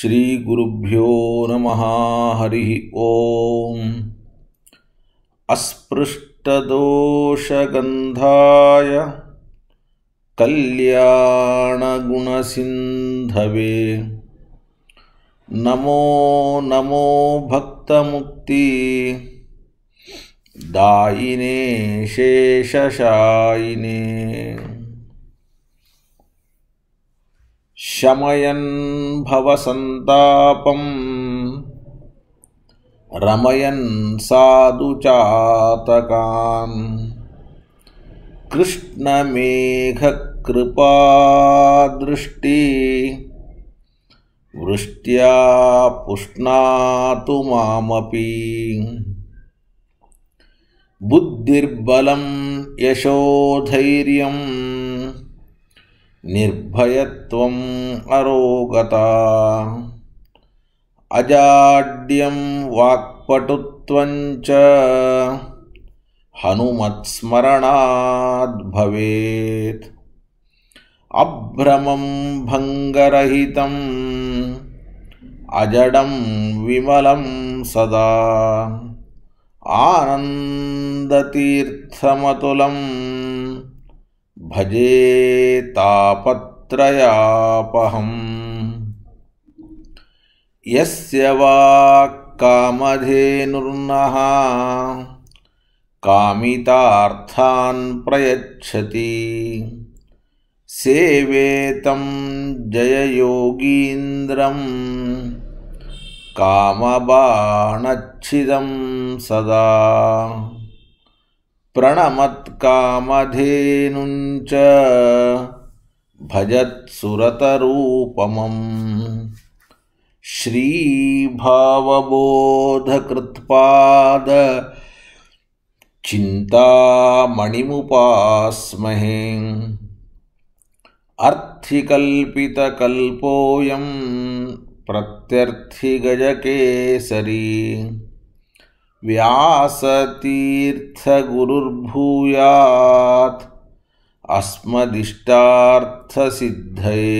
श्रीगुरुभ्यो नमः हरिः ॐ अस्पृष्टदोषगन्धाय कल्याणगुणसिन्धवे नमो नमो भक्तमुक्ति दायिने शेषशायिने शमयन् भवसन्तापम् रमयन् साधुचातकान् कृष्णमेघकृपादृष्टि वृष्ट्या पुष्णातु मामपि बुद्धिर्बलं यशोधैर्यम् निर्भयत्वम् अरोगता अजाड्यं वाक्पटुत्वं च हनुमत्स्मरणाद् भवेत् अभ्रमं भङ्गरहितम् अजडं विमलं सदा आनन्दतीर्थमतुलम् भजे भजेतापत्रयापहम् यस्य वा कामधेनुर्नः कामितार्थान् प्रयच्छति सेवेतं जययोगीन्द्रं कामबाणच्छिदं सदा प्रणमत्कामधेनुञ्च भजत्सुरतरूपमम् श्रीभावबोधकृत्पाद चिन्तामणिमुपास्महे अर्थिकल्पितकल्पोऽयं प्रत्यर्थिगजकेसरी व्यासतीर्थगुरुर्भूयात् अस्मदिष्टार्थसिद्धये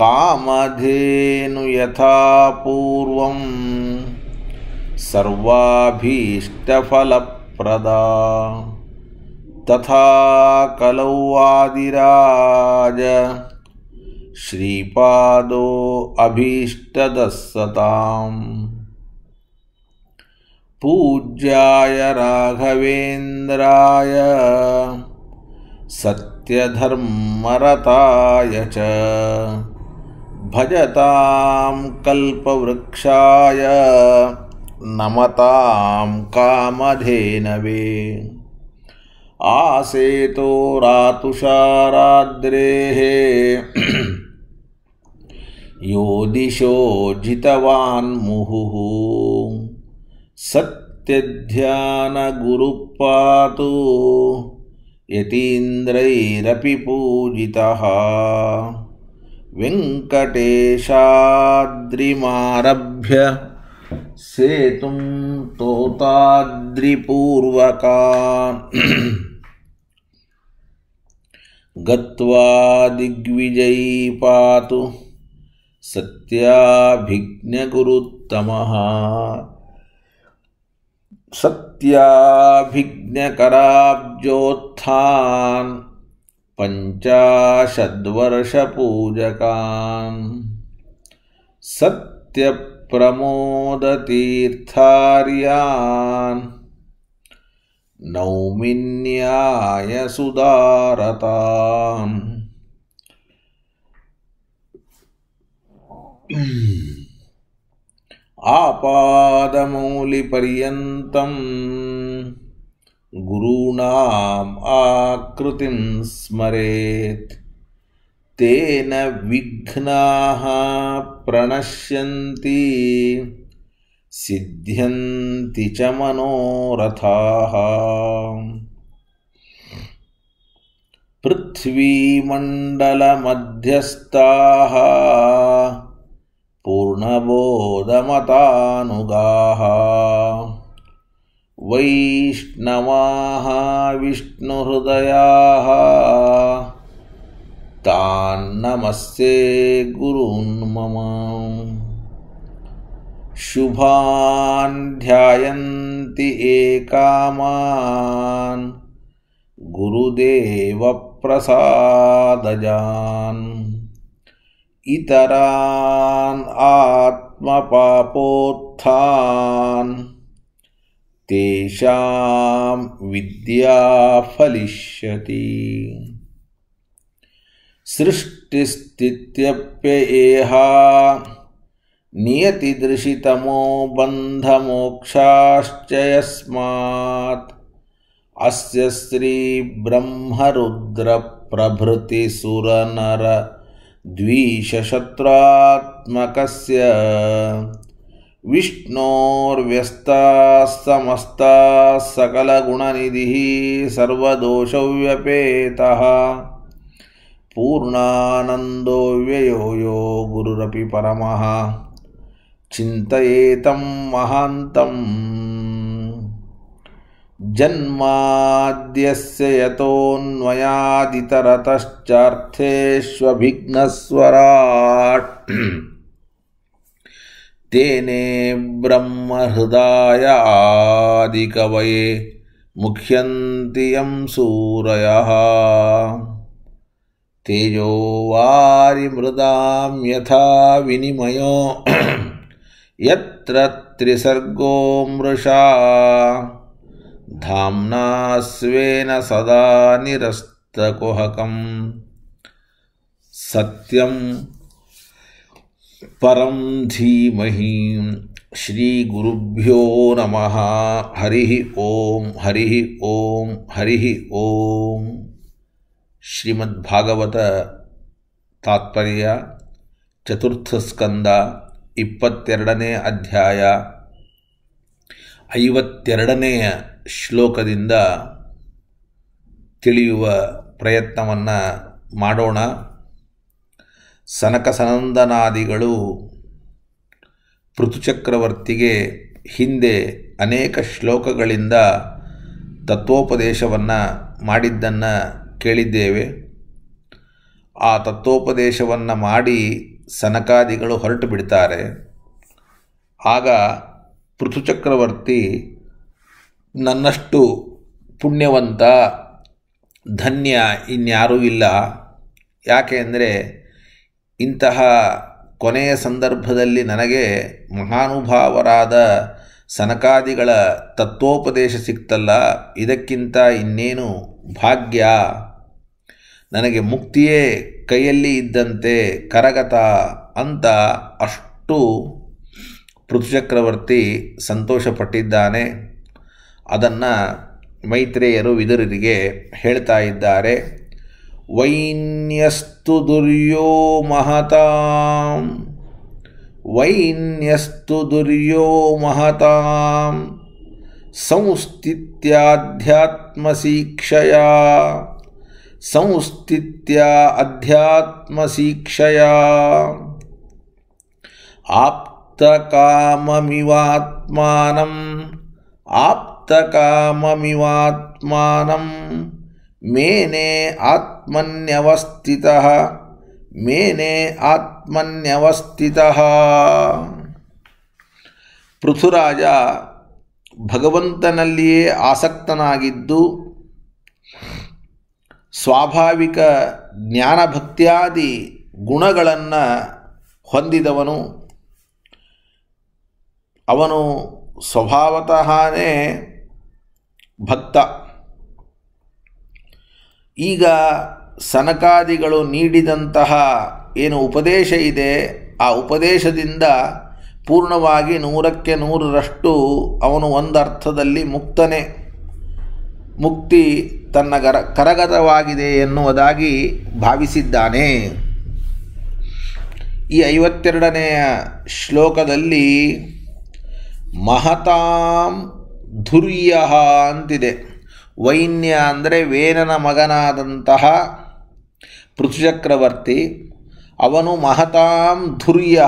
कामधेनु यथा पूर्वं सर्वाभीष्टफलप्रदा तथा कलौ आदिराज श्रीपादो श्रीपादोऽभीष्टदस्ताम् पूज्याय राघवेन्द्राय सत्यधर्मरताय च भजतां कल्पवृक्षाय नमतां कामधेनवे आसेतो रातुषाराद्रेः यो दिशो जितवान् मुहुः सत्यध्यानगुरुपातु यतीन्द्रैरपि पूजितः वेङ्कटेशाद्रिमारभ्य सेतुं तोताद्रिपूर्वका गत्वा दिग्विजयी पातु सत्याभिज्ञगुरुत्तमः सत्याभिज्ञकराब्जोत्थान् पञ्चाशद्वर्षपूजकान् सत्यप्रमोदतीर्थार्यान् नौमिन्यायसुदारताम् आपादमूलिपर्यन्तम् गुरूणाम् आकृतिं स्मरेत् तेन विघ्नाः प्रणश्यन्ति सिद्ध्यन्ति च मनोरथाः पृथ्वीमण्डलमध्यस्थाः पूर्णबोधमतानुगाः वैष्णवाः विष्णुहृदयाः तान्नमस्ते गुरून् मम शुभान् ध्यायन्ति एकामान् गुरुदेवप्रसादजान् इतरान् आत्मपापोत्थान् तेषां विद्या फलिष्यति सृष्टिस्थित्यप्ययेहा नियतिदृशितमो बन्धमोक्षाश्च यस्मात् अस्य श्रीब्रह्मरुद्रप्रभृतिसुरनर द्विशशत्रात्मकस्य विष्णोर्व्यस्ताः समस्ताः सकलगुणनिधिः सर्वदोषव्यपेतः पूर्णानन्दो व्ययो यो गुरुरपि परमः चिन्तयेतं महान्तम् जन्मा यतोऽन्वयादितरतश्चार्थेष्वभिघ्नस्वराट् तेने ब्रह्महृदायादिकवये मुह्यन्ति यं सूरयः तेजो वारिमृदां यथा विनिमयो यत्र त्रिसर्गो मृषा धामनास्वेन सदा निरस्तकुहकम् सत्यम परम धीमह श्री गुरुभ्यो नमः हरि ओम हरि ओम हरि ओम श्रीमद् भागवत तात्पर्य चतुर्थ स्कंद इपत्रने अध्याय ईवते ಶ್ಲೋಕದಿಂದ ತಿಳಿಯುವ ಪ್ರಯತ್ನವನ್ನು ಮಾಡೋಣ ಸನಕಸನಂದನಾದಿಗಳು ಸನಂದನಾದಿಗಳು ಪೃಥುಚಕ್ರವರ್ತಿಗೆ ಹಿಂದೆ ಅನೇಕ ಶ್ಲೋಕಗಳಿಂದ ತತ್ವೋಪದೇಶವನ್ನು ಮಾಡಿದ್ದನ್ನು ಕೇಳಿದ್ದೇವೆ ಆ ತತ್ವೋಪದೇಶವನ್ನು ಮಾಡಿ ಸನಕಾದಿಗಳು ಹೊರಟು ಬಿಡ್ತಾರೆ ಆಗ ಪೃಥುಚಕ್ರವರ್ತಿ ನನ್ನಷ್ಟು ಪುಣ್ಯವಂತ ಧನ್ಯ ಇನ್ಯಾರೂ ಇಲ್ಲ ಯಾಕೆ ಅಂದರೆ ಇಂತಹ ಕೊನೆಯ ಸಂದರ್ಭದಲ್ಲಿ ನನಗೆ ಮಹಾನುಭಾವರಾದ ಸನಕಾದಿಗಳ ತತ್ವೋಪದೇಶ ಸಿಕ್ತಲ್ಲ ಇದಕ್ಕಿಂತ ಇನ್ನೇನು ಭಾಗ್ಯ ನನಗೆ ಮುಕ್ತಿಯೇ ಕೈಯಲ್ಲಿ ಇದ್ದಂತೆ ಕರಗತ ಅಂತ ಅಷ್ಟು ಪೃಥ್ವಿ ಚಕ್ರವರ್ತಿ ಸಂತೋಷಪಟ್ಟಿದ್ದಾನೆ ಅದನ್ನು ಮೈತ್ರೇಯರು ವಿದುರರಿಗೆ ಹೇಳ್ತಾ ಇದ್ದಾರೆ ವೈನ್ಯಸ್ತು ದುರ್ಯೋ ಮಹತಾಂ ವೈನ್ಯಸ್ತು ದುರ್ಯೋ ಮಹತಾಂ ಸಂಸ್ಥಿತ್ಯಾಧ್ಯಾತ್ಮಶೀಕ್ಷಯ ಸಂಸ್ಥಿತ್ಯ ಅಧ್ಯಾತ್ಮಶೀಕ್ಷಯ ಆಪ್ತಕಾಮಮಿವಾತ್ಮಾನಂ ಆಪ್ತ ಮತ್ತಕಾಮಮಿವಾತ್ಮಾನಂ ಮೇನೆ ಆತ್ಮನ್ಯವಸ್ಥಿತ ಮೇನೆ ಆತ್ಮನ್ಯವಸ್ಥಿತ ಪೃಥುರಾಜ ಭಗವಂತನಲ್ಲಿಯೇ ಆಸಕ್ತನಾಗಿದ್ದು ಸ್ವಾಭಾವಿಕ ಜ್ಞಾನಭಕ್ತಿಯಾದಿ ಗುಣಗಳನ್ನು ಹೊಂದಿದವನು ಅವನು ಸ್ವಭಾವತಃನೇ ಭಕ್ತ ಈಗ ಸನಕಾದಿಗಳು ನೀಡಿದಂತಹ ಏನು ಉಪದೇಶ ಇದೆ ಆ ಉಪದೇಶದಿಂದ ಪೂರ್ಣವಾಗಿ ನೂರಕ್ಕೆ ನೂರರಷ್ಟು ಅವನು ಅರ್ಥದಲ್ಲಿ ಮುಕ್ತನೇ ಮುಕ್ತಿ ತನ್ನ ಗರ ಕರಗತವಾಗಿದೆ ಎನ್ನುವುದಾಗಿ ಭಾವಿಸಿದ್ದಾನೆ ಈ ಐವತ್ತೆರಡನೆಯ ಶ್ಲೋಕದಲ್ಲಿ ಮಹತಾಂ ಧುರ್ಯ ಅಂತಿದೆ ವೈನ್ಯ ಅಂದರೆ ವೇನನ ಮಗನಾದಂತಹ ಪೃಥುಚಕ್ರವರ್ತಿ ಅವನು ಮಹತಾಂ ಧುರ್ಯ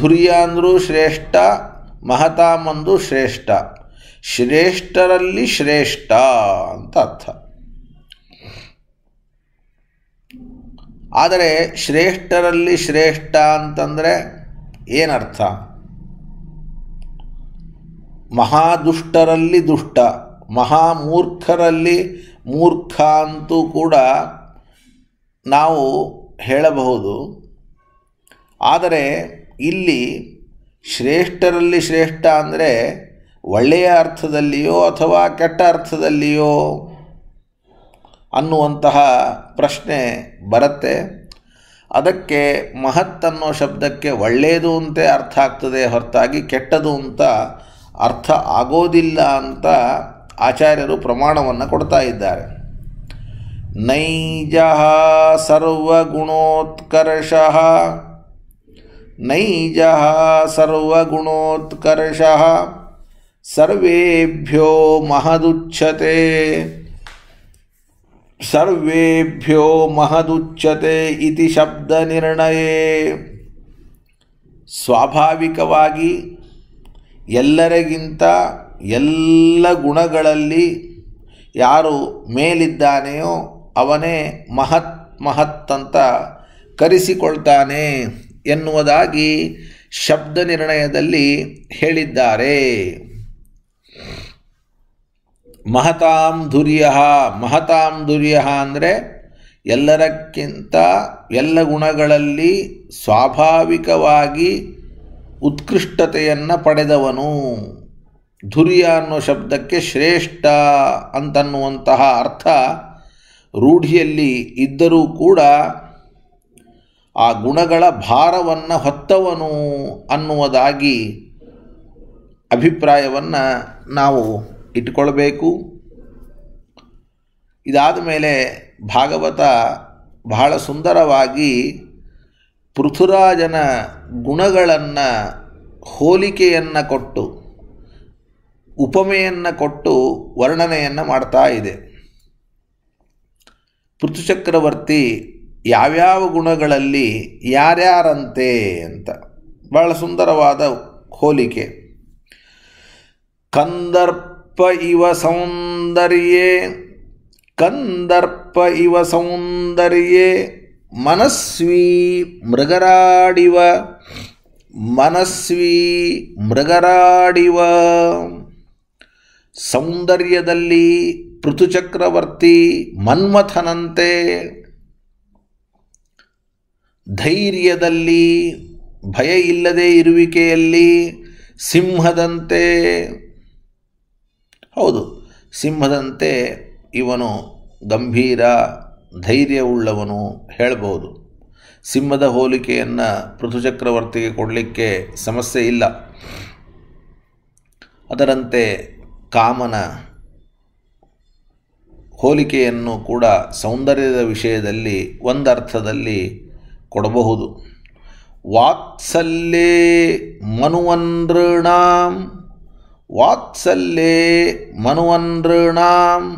ಧುರ್ಯ ಅಂದರೂ ಶ್ರೇಷ್ಠ ಮಹತಾಂ ಅಂದರೂ ಶ್ರೇಷ್ಠ ಶ್ರೇಷ್ಠರಲ್ಲಿ ಶ್ರೇಷ್ಠ ಅಂತ ಅರ್ಥ ಆದರೆ ಶ್ರೇಷ್ಠರಲ್ಲಿ ಶ್ರೇಷ್ಠ ಅಂತಂದರೆ ಏನರ್ಥ ಮಹಾದುಷ್ಟರಲ್ಲಿ ದುಷ್ಟ ಮಹಾಮೂರ್ಖರಲ್ಲಿ ಮೂರ್ಖ ಅಂತೂ ಕೂಡ ನಾವು ಹೇಳಬಹುದು ಆದರೆ ಇಲ್ಲಿ ಶ್ರೇಷ್ಠರಲ್ಲಿ ಶ್ರೇಷ್ಠ ಅಂದರೆ ಒಳ್ಳೆಯ ಅರ್ಥದಲ್ಲಿಯೋ ಅಥವಾ ಕೆಟ್ಟ ಅರ್ಥದಲ್ಲಿಯೋ ಅನ್ನುವಂತಹ ಪ್ರಶ್ನೆ ಬರುತ್ತೆ ಅದಕ್ಕೆ ಮಹತ್ ಅನ್ನೋ ಶಬ್ದಕ್ಕೆ ಒಳ್ಳೆಯದು ಅಂತ ಅರ್ಥ ಆಗ್ತದೆ ಹೊರತಾಗಿ ಕೆಟ್ಟದು ಅಂತ ಅರ್ಥ ಆಗೋದಿಲ್ಲ ಅಂತ ಆಚಾರ್ಯರು ಪ್ರಮಾಣವನ್ನು ಕೊಡ್ತಾ ಇದ್ದಾರೆ ನೈಜ ಸರ್ವಗುಣೋತ್ಕರ್ಷ ನೈಜ ಸರ್ವಗುಣೋತ್ಕರ್ಷ ಸರ್ವೇಭ್ಯೋ ಮಹದುಚ್ಛತೆ ಸರ್ವೇಭ್ಯೋ ಮಹದುಚ್ಛತೆ ಇತಿ ಶಬ್ದ ನಿರ್ಣಯೇ ಸ್ವಾಭಾವಿಕವಾಗಿ ಎಲ್ಲರಿಗಿಂತ ಎಲ್ಲ ಗುಣಗಳಲ್ಲಿ ಯಾರು ಮೇಲಿದ್ದಾನೆಯೋ ಅವನೇ ಮಹತ್ ಮಹತ್ ಅಂತ ಕರೆಸಿಕೊಳ್ತಾನೆ ಎನ್ನುವುದಾಗಿ ಶಬ್ದ ನಿರ್ಣಯದಲ್ಲಿ ಹೇಳಿದ್ದಾರೆ ಮಹತಾಂ ಧುರ್ಯ ಮಹತಾಂ ಧುರ್ಯ ಅಂದರೆ ಎಲ್ಲರಕ್ಕಿಂತ ಎಲ್ಲ ಗುಣಗಳಲ್ಲಿ ಸ್ವಾಭಾವಿಕವಾಗಿ ಉತ್ಕೃಷ್ಟತೆಯನ್ನು ಪಡೆದವನು ಧುರಿಯ ಅನ್ನೋ ಶಬ್ದಕ್ಕೆ ಶ್ರೇಷ್ಠ ಅಂತನ್ನುವಂತಹ ಅರ್ಥ ರೂಢಿಯಲ್ಲಿ ಇದ್ದರೂ ಕೂಡ ಆ ಗುಣಗಳ ಭಾರವನ್ನು ಹೊತ್ತವನು ಅನ್ನುವುದಾಗಿ ಅಭಿಪ್ರಾಯವನ್ನು ನಾವು ಇಟ್ಕೊಳ್ಬೇಕು ಇದಾದ ಮೇಲೆ ಭಾಗವತ ಬಹಳ ಸುಂದರವಾಗಿ ಪೃಥುರಾಜನ ಗುಣಗಳನ್ನು ಹೋಲಿಕೆಯನ್ನು ಕೊಟ್ಟು ಉಪಮೆಯನ್ನು ಕೊಟ್ಟು ವರ್ಣನೆಯನ್ನು ಮಾಡ್ತಾ ಇದೆ ಪೃಥುಚಕ್ರವರ್ತಿ ಯಾವ್ಯಾವ ಗುಣಗಳಲ್ಲಿ ಯಾರ್ಯಾರಂತೆ ಅಂತ ಬಹಳ ಸುಂದರವಾದ ಹೋಲಿಕೆ ಕಂದರ್ಪ ಇವ ಸೌಂದರ್ಯೇ ಕಂದರ್ಪ ಇವ ಸೌಂದರ್ಯೇ ಮನಸ್ವಿ ಮೃಗರಾಡಿವ ಮನಸ್ವಿ ಮೃಗರಾಡಿವ ಸೌಂದರ್ಯದಲ್ಲಿ ಪೃಥುಚಕ್ರವರ್ತಿ ಮನ್ಮಥನಂತೆ ಧೈರ್ಯದಲ್ಲಿ ಭಯ ಇಲ್ಲದೆ ಇರುವಿಕೆಯಲ್ಲಿ ಸಿಂಹದಂತೆ ಹೌದು ಸಿಂಹದಂತೆ ಇವನು ಗಂಭೀರ ಧೈರ್ಯವುಳ್ಳವನು ಹೇಳಬಹುದು ಸಿಂಹದ ಹೋಲಿಕೆಯನ್ನು ಪೃಥುಚಕ್ರವರ್ತಿಗೆ ಕೊಡಲಿಕ್ಕೆ ಸಮಸ್ಯೆ ಇಲ್ಲ ಅದರಂತೆ ಕಾಮನ ಹೋಲಿಕೆಯನ್ನು ಕೂಡ ಸೌಂದರ್ಯದ ವಿಷಯದಲ್ಲಿ ಒಂದರ್ಥದಲ್ಲಿ ಕೊಡಬಹುದು ವಾತ್ಸಲ್ಯೇ ಮನುವಂದೃಣಾಮ್ ವಾತ್ಸಲ್ಯೇ ಮನುವಂದೃಣಾಮ್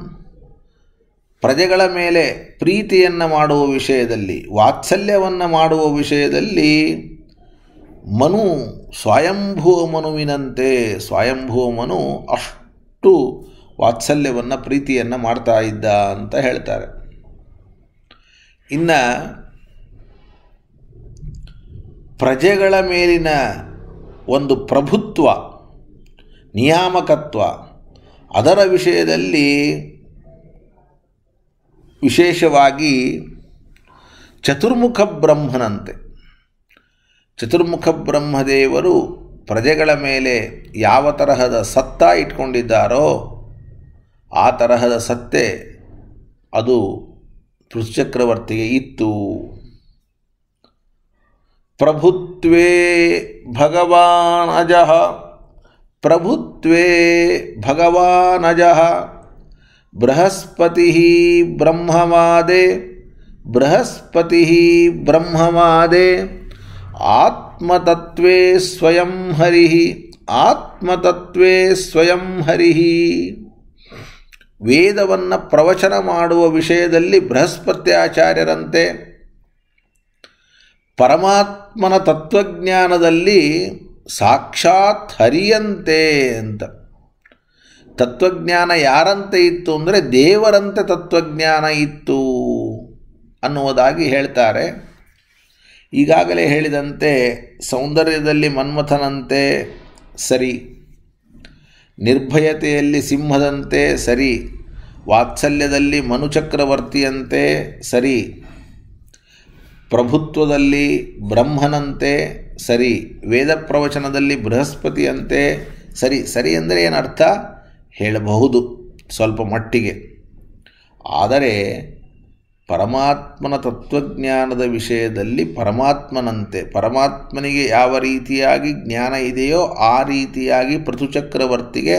ಪ್ರಜೆಗಳ ಮೇಲೆ ಪ್ರೀತಿಯನ್ನು ಮಾಡುವ ವಿಷಯದಲ್ಲಿ ವಾತ್ಸಲ್ಯವನ್ನು ಮಾಡುವ ವಿಷಯದಲ್ಲಿ ಮನು ಸ್ವಯಂಭೂ ಮನುವಿನಂತೆ ಸ್ವಯಂಭೂ ಮನು ಅಷ್ಟು ವಾತ್ಸಲ್ಯವನ್ನು ಪ್ರೀತಿಯನ್ನು ಮಾಡ್ತಾ ಇದ್ದ ಅಂತ ಹೇಳ್ತಾರೆ ಇನ್ನು ಪ್ರಜೆಗಳ ಮೇಲಿನ ಒಂದು ಪ್ರಭುತ್ವ ನಿಯಾಮಕತ್ವ ಅದರ ವಿಷಯದಲ್ಲಿ ವಿಶೇಷವಾಗಿ ಚತುರ್ಮುಖ ಬ್ರಹ್ಮನಂತೆ ಚತುರ್ಮುಖ ಬ್ರಹ್ಮದೇವರು ಪ್ರಜೆಗಳ ಮೇಲೆ ಯಾವ ತರಹದ ಸತ್ತ ಇಟ್ಕೊಂಡಿದ್ದಾರೋ ಆ ತರಹದ ಸತ್ತೆ ಅದು ಪೃಷ್ಚಕ್ರವರ್ತಿಗೆ ಇತ್ತು ಪ್ರಭುತ್ವೇ ಭಗವಾನ್ ಅಜಃ ಪ್ರಭುತ್ವೇ ಭಗವಾನ್ ಅಜಃ ಬೃಹಸ್ಪತಿ ಬ್ರಹ್ಮವಾದೆ ಬೃಹಸ್ಪತಿ ಬ್ರಹ್ಮವಾದೆ ಆತ್ಮತತ್ವೇ ಸ್ವಯಂ ಹರಿ ಆತ್ಮತತ್ವೇ ಸ್ವಯಂ ಹರಿ ವೇದವನ್ನು ಪ್ರವಚನ ಮಾಡುವ ವಿಷಯದಲ್ಲಿ ಬೃಹಸ್ಪತ್ಯಾಚಾರ್ಯರಂತೆ ಪರಮಾತ್ಮನ ತತ್ವಜ್ಞಾನದಲ್ಲಿ ಸಾಕ್ಷಾತ್ ಹರಿಯಂತೆ ಅಂತ ತತ್ವಜ್ಞಾನ ಯಾರಂತೆ ಇತ್ತು ಅಂದರೆ ದೇವರಂತೆ ತತ್ವಜ್ಞಾನ ಇತ್ತು ಅನ್ನುವುದಾಗಿ ಹೇಳ್ತಾರೆ ಈಗಾಗಲೇ ಹೇಳಿದಂತೆ ಸೌಂದರ್ಯದಲ್ಲಿ ಮನ್ಮಥನಂತೆ ಸರಿ ನಿರ್ಭಯತೆಯಲ್ಲಿ ಸಿಂಹದಂತೆ ಸರಿ ವಾತ್ಸಲ್ಯದಲ್ಲಿ ಮನುಚಕ್ರವರ್ತಿಯಂತೆ ಸರಿ ಪ್ರಭುತ್ವದಲ್ಲಿ ಬ್ರಹ್ಮನಂತೆ ಸರಿ ವೇದ ಪ್ರವಚನದಲ್ಲಿ ಬೃಹಸ್ಪತಿಯಂತೆ ಸರಿ ಸರಿ ಅಂದರೆ ಏನರ್ಥ ಹೇಳಬಹುದು ಸ್ವಲ್ಪ ಮಟ್ಟಿಗೆ ಆದರೆ ಪರಮಾತ್ಮನ ತತ್ವಜ್ಞಾನದ ವಿಷಯದಲ್ಲಿ ಪರಮಾತ್ಮನಂತೆ ಪರಮಾತ್ಮನಿಗೆ ಯಾವ ರೀತಿಯಾಗಿ ಜ್ಞಾನ ಇದೆಯೋ ಆ ರೀತಿಯಾಗಿ ಪೃಥುಚಕ್ರವರ್ತಿಗೆ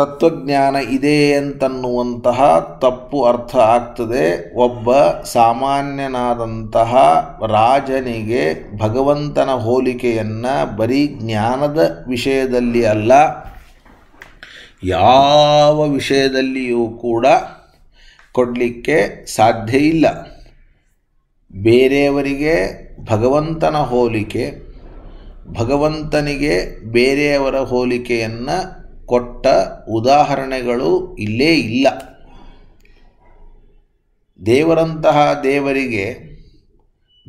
ತತ್ವಜ್ಞಾನ ಇದೆ ಅಂತನ್ನುವಂತಹ ತಪ್ಪು ಅರ್ಥ ಆಗ್ತದೆ ಒಬ್ಬ ಸಾಮಾನ್ಯನಾದಂತಹ ರಾಜನಿಗೆ ಭಗವಂತನ ಹೋಲಿಕೆಯನ್ನು ಬರೀ ಜ್ಞಾನದ ವಿಷಯದಲ್ಲಿ ಅಲ್ಲ ಯಾವ ವಿಷಯದಲ್ಲಿಯೂ ಕೂಡ ಕೊಡಲಿಕ್ಕೆ ಸಾಧ್ಯ ಇಲ್ಲ ಬೇರೆಯವರಿಗೆ ಭಗವಂತನ ಹೋಲಿಕೆ ಭಗವಂತನಿಗೆ ಬೇರೆಯವರ ಹೋಲಿಕೆಯನ್ನು ಕೊಟ್ಟ ಉದಾಹರಣೆಗಳು ಇಲ್ಲೇ ಇಲ್ಲ ದೇವರಂತಹ ದೇವರಿಗೆ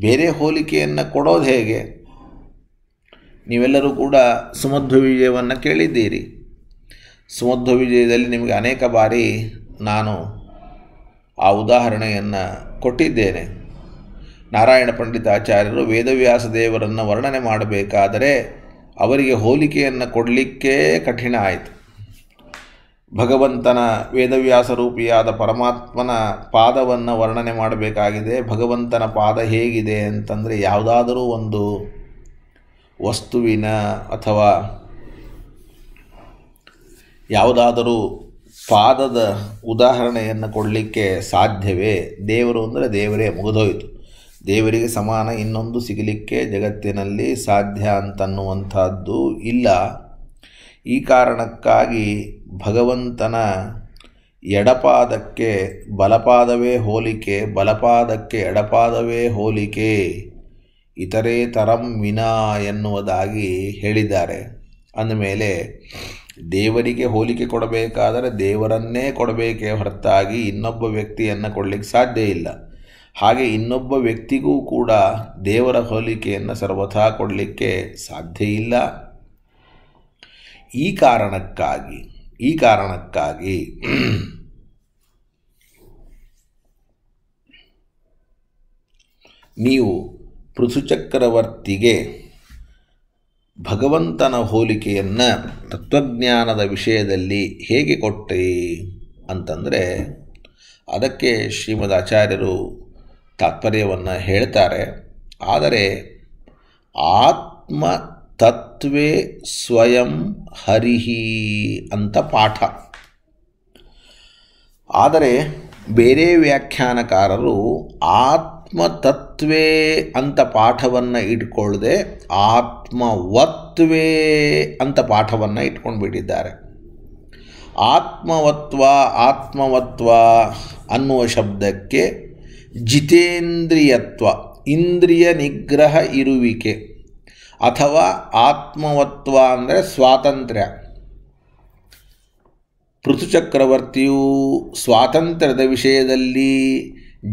ಬೇರೆ ಹೋಲಿಕೆಯನ್ನು ಕೊಡೋದು ಹೇಗೆ ನೀವೆಲ್ಲರೂ ಕೂಡ ಸುಮಧ್ವ ವಿಜಯವನ್ನು ಕೇಳಿದ್ದೀರಿ ಸುಮಧ್ವ ವಿಜಯದಲ್ಲಿ ನಿಮಗೆ ಅನೇಕ ಬಾರಿ ನಾನು ಆ ಉದಾಹರಣೆಯನ್ನು ಕೊಟ್ಟಿದ್ದೇನೆ ನಾರಾಯಣ ಪಂಡಿತಾಚಾರ್ಯರು ವೇದವ್ಯಾಸ ದೇವರನ್ನು ವರ್ಣನೆ ಮಾಡಬೇಕಾದರೆ ಅವರಿಗೆ ಹೋಲಿಕೆಯನ್ನು ಕೊಡಲಿಕ್ಕೇ ಕಠಿಣ ಆಯಿತು ಭಗವಂತನ ವೇದವ್ಯಾಸ ರೂಪಿಯಾದ ಪರಮಾತ್ಮನ ಪಾದವನ್ನು ವರ್ಣನೆ ಮಾಡಬೇಕಾಗಿದೆ ಭಗವಂತನ ಪಾದ ಹೇಗಿದೆ ಅಂತಂದರೆ ಯಾವುದಾದರೂ ಒಂದು ವಸ್ತುವಿನ ಅಥವಾ ಯಾವುದಾದರೂ ಪಾದದ ಉದಾಹರಣೆಯನ್ನು ಕೊಡಲಿಕ್ಕೆ ಸಾಧ್ಯವೇ ದೇವರು ಅಂದರೆ ದೇವರೇ ಮುಗಿದೋಯಿತು ದೇವರಿಗೆ ಸಮಾನ ಇನ್ನೊಂದು ಸಿಗಲಿಕ್ಕೆ ಜಗತ್ತಿನಲ್ಲಿ ಸಾಧ್ಯ ಅಂತನ್ನುವಂಥದ್ದು ಇಲ್ಲ ಈ ಕಾರಣಕ್ಕಾಗಿ ಭಗವಂತನ ಎಡಪಾದಕ್ಕೆ ಬಲಪಾದವೇ ಹೋಲಿಕೆ ಬಲಪಾದಕ್ಕೆ ಎಡಪಾದವೇ ಹೋಲಿಕೆ ತರಂ ವಿನಾ ಎನ್ನುವುದಾಗಿ ಹೇಳಿದ್ದಾರೆ ಅಂದಮೇಲೆ ದೇವರಿಗೆ ಹೋಲಿಕೆ ಕೊಡಬೇಕಾದರೆ ದೇವರನ್ನೇ ಕೊಡಬೇಕೆ ಹೊರತಾಗಿ ಇನ್ನೊಬ್ಬ ವ್ಯಕ್ತಿಯನ್ನು ಕೊಡಲಿಕ್ಕೆ ಸಾಧ್ಯ ಇಲ್ಲ ಹಾಗೆ ಇನ್ನೊಬ್ಬ ವ್ಯಕ್ತಿಗೂ ಕೂಡ ದೇವರ ಹೋಲಿಕೆಯನ್ನು ಸರ್ವಥಾ ಕೊಡಲಿಕ್ಕೆ ಸಾಧ್ಯ ಇಲ್ಲ ಈ ಕಾರಣಕ್ಕಾಗಿ ಈ ಕಾರಣಕ್ಕಾಗಿ ನೀವು ಚಕ್ರವರ್ತಿಗೆ ಭಗವಂತನ ಹೋಲಿಕೆಯನ್ನು ತತ್ವಜ್ಞಾನದ ವಿಷಯದಲ್ಲಿ ಹೇಗೆ ಕೊಟ್ಟಿ ಅಂತಂದರೆ ಅದಕ್ಕೆ ಶ್ರೀಮದ್ ಆಚಾರ್ಯರು ತಾತ್ಪರ್ಯವನ್ನು ಹೇಳ್ತಾರೆ ಆದರೆ ಆತ್ಮ ತತ್ವೇ ಸ್ವಯಂ ಹರಿಹಿ ಅಂತ ಪಾಠ ಆದರೆ ಬೇರೆ ವ್ಯಾಖ್ಯಾನಕಾರರು ಆತ್ ಆತ್ಮತತ್ವೇ ಅಂತ ಪಾಠವನ್ನು ಇಟ್ಕೊಳ್ಳದೆ ಆತ್ಮವತ್ವೇ ಅಂತ ಪಾಠವನ್ನು ಇಟ್ಕೊಂಡು ಬಿಟ್ಟಿದ್ದಾರೆ ಆತ್ಮವತ್ವ ಆತ್ಮವತ್ವ ಅನ್ನುವ ಶಬ್ದಕ್ಕೆ ಜಿತೇಂದ್ರಿಯತ್ವ ಇಂದ್ರಿಯ ನಿಗ್ರಹ ಇರುವಿಕೆ ಅಥವಾ ಆತ್ಮವತ್ವ ಅಂದರೆ ಸ್ವಾತಂತ್ರ್ಯ ಪೃಥು ಚಕ್ರವರ್ತಿಯು ಸ್ವಾತಂತ್ರ್ಯದ ವಿಷಯದಲ್ಲಿ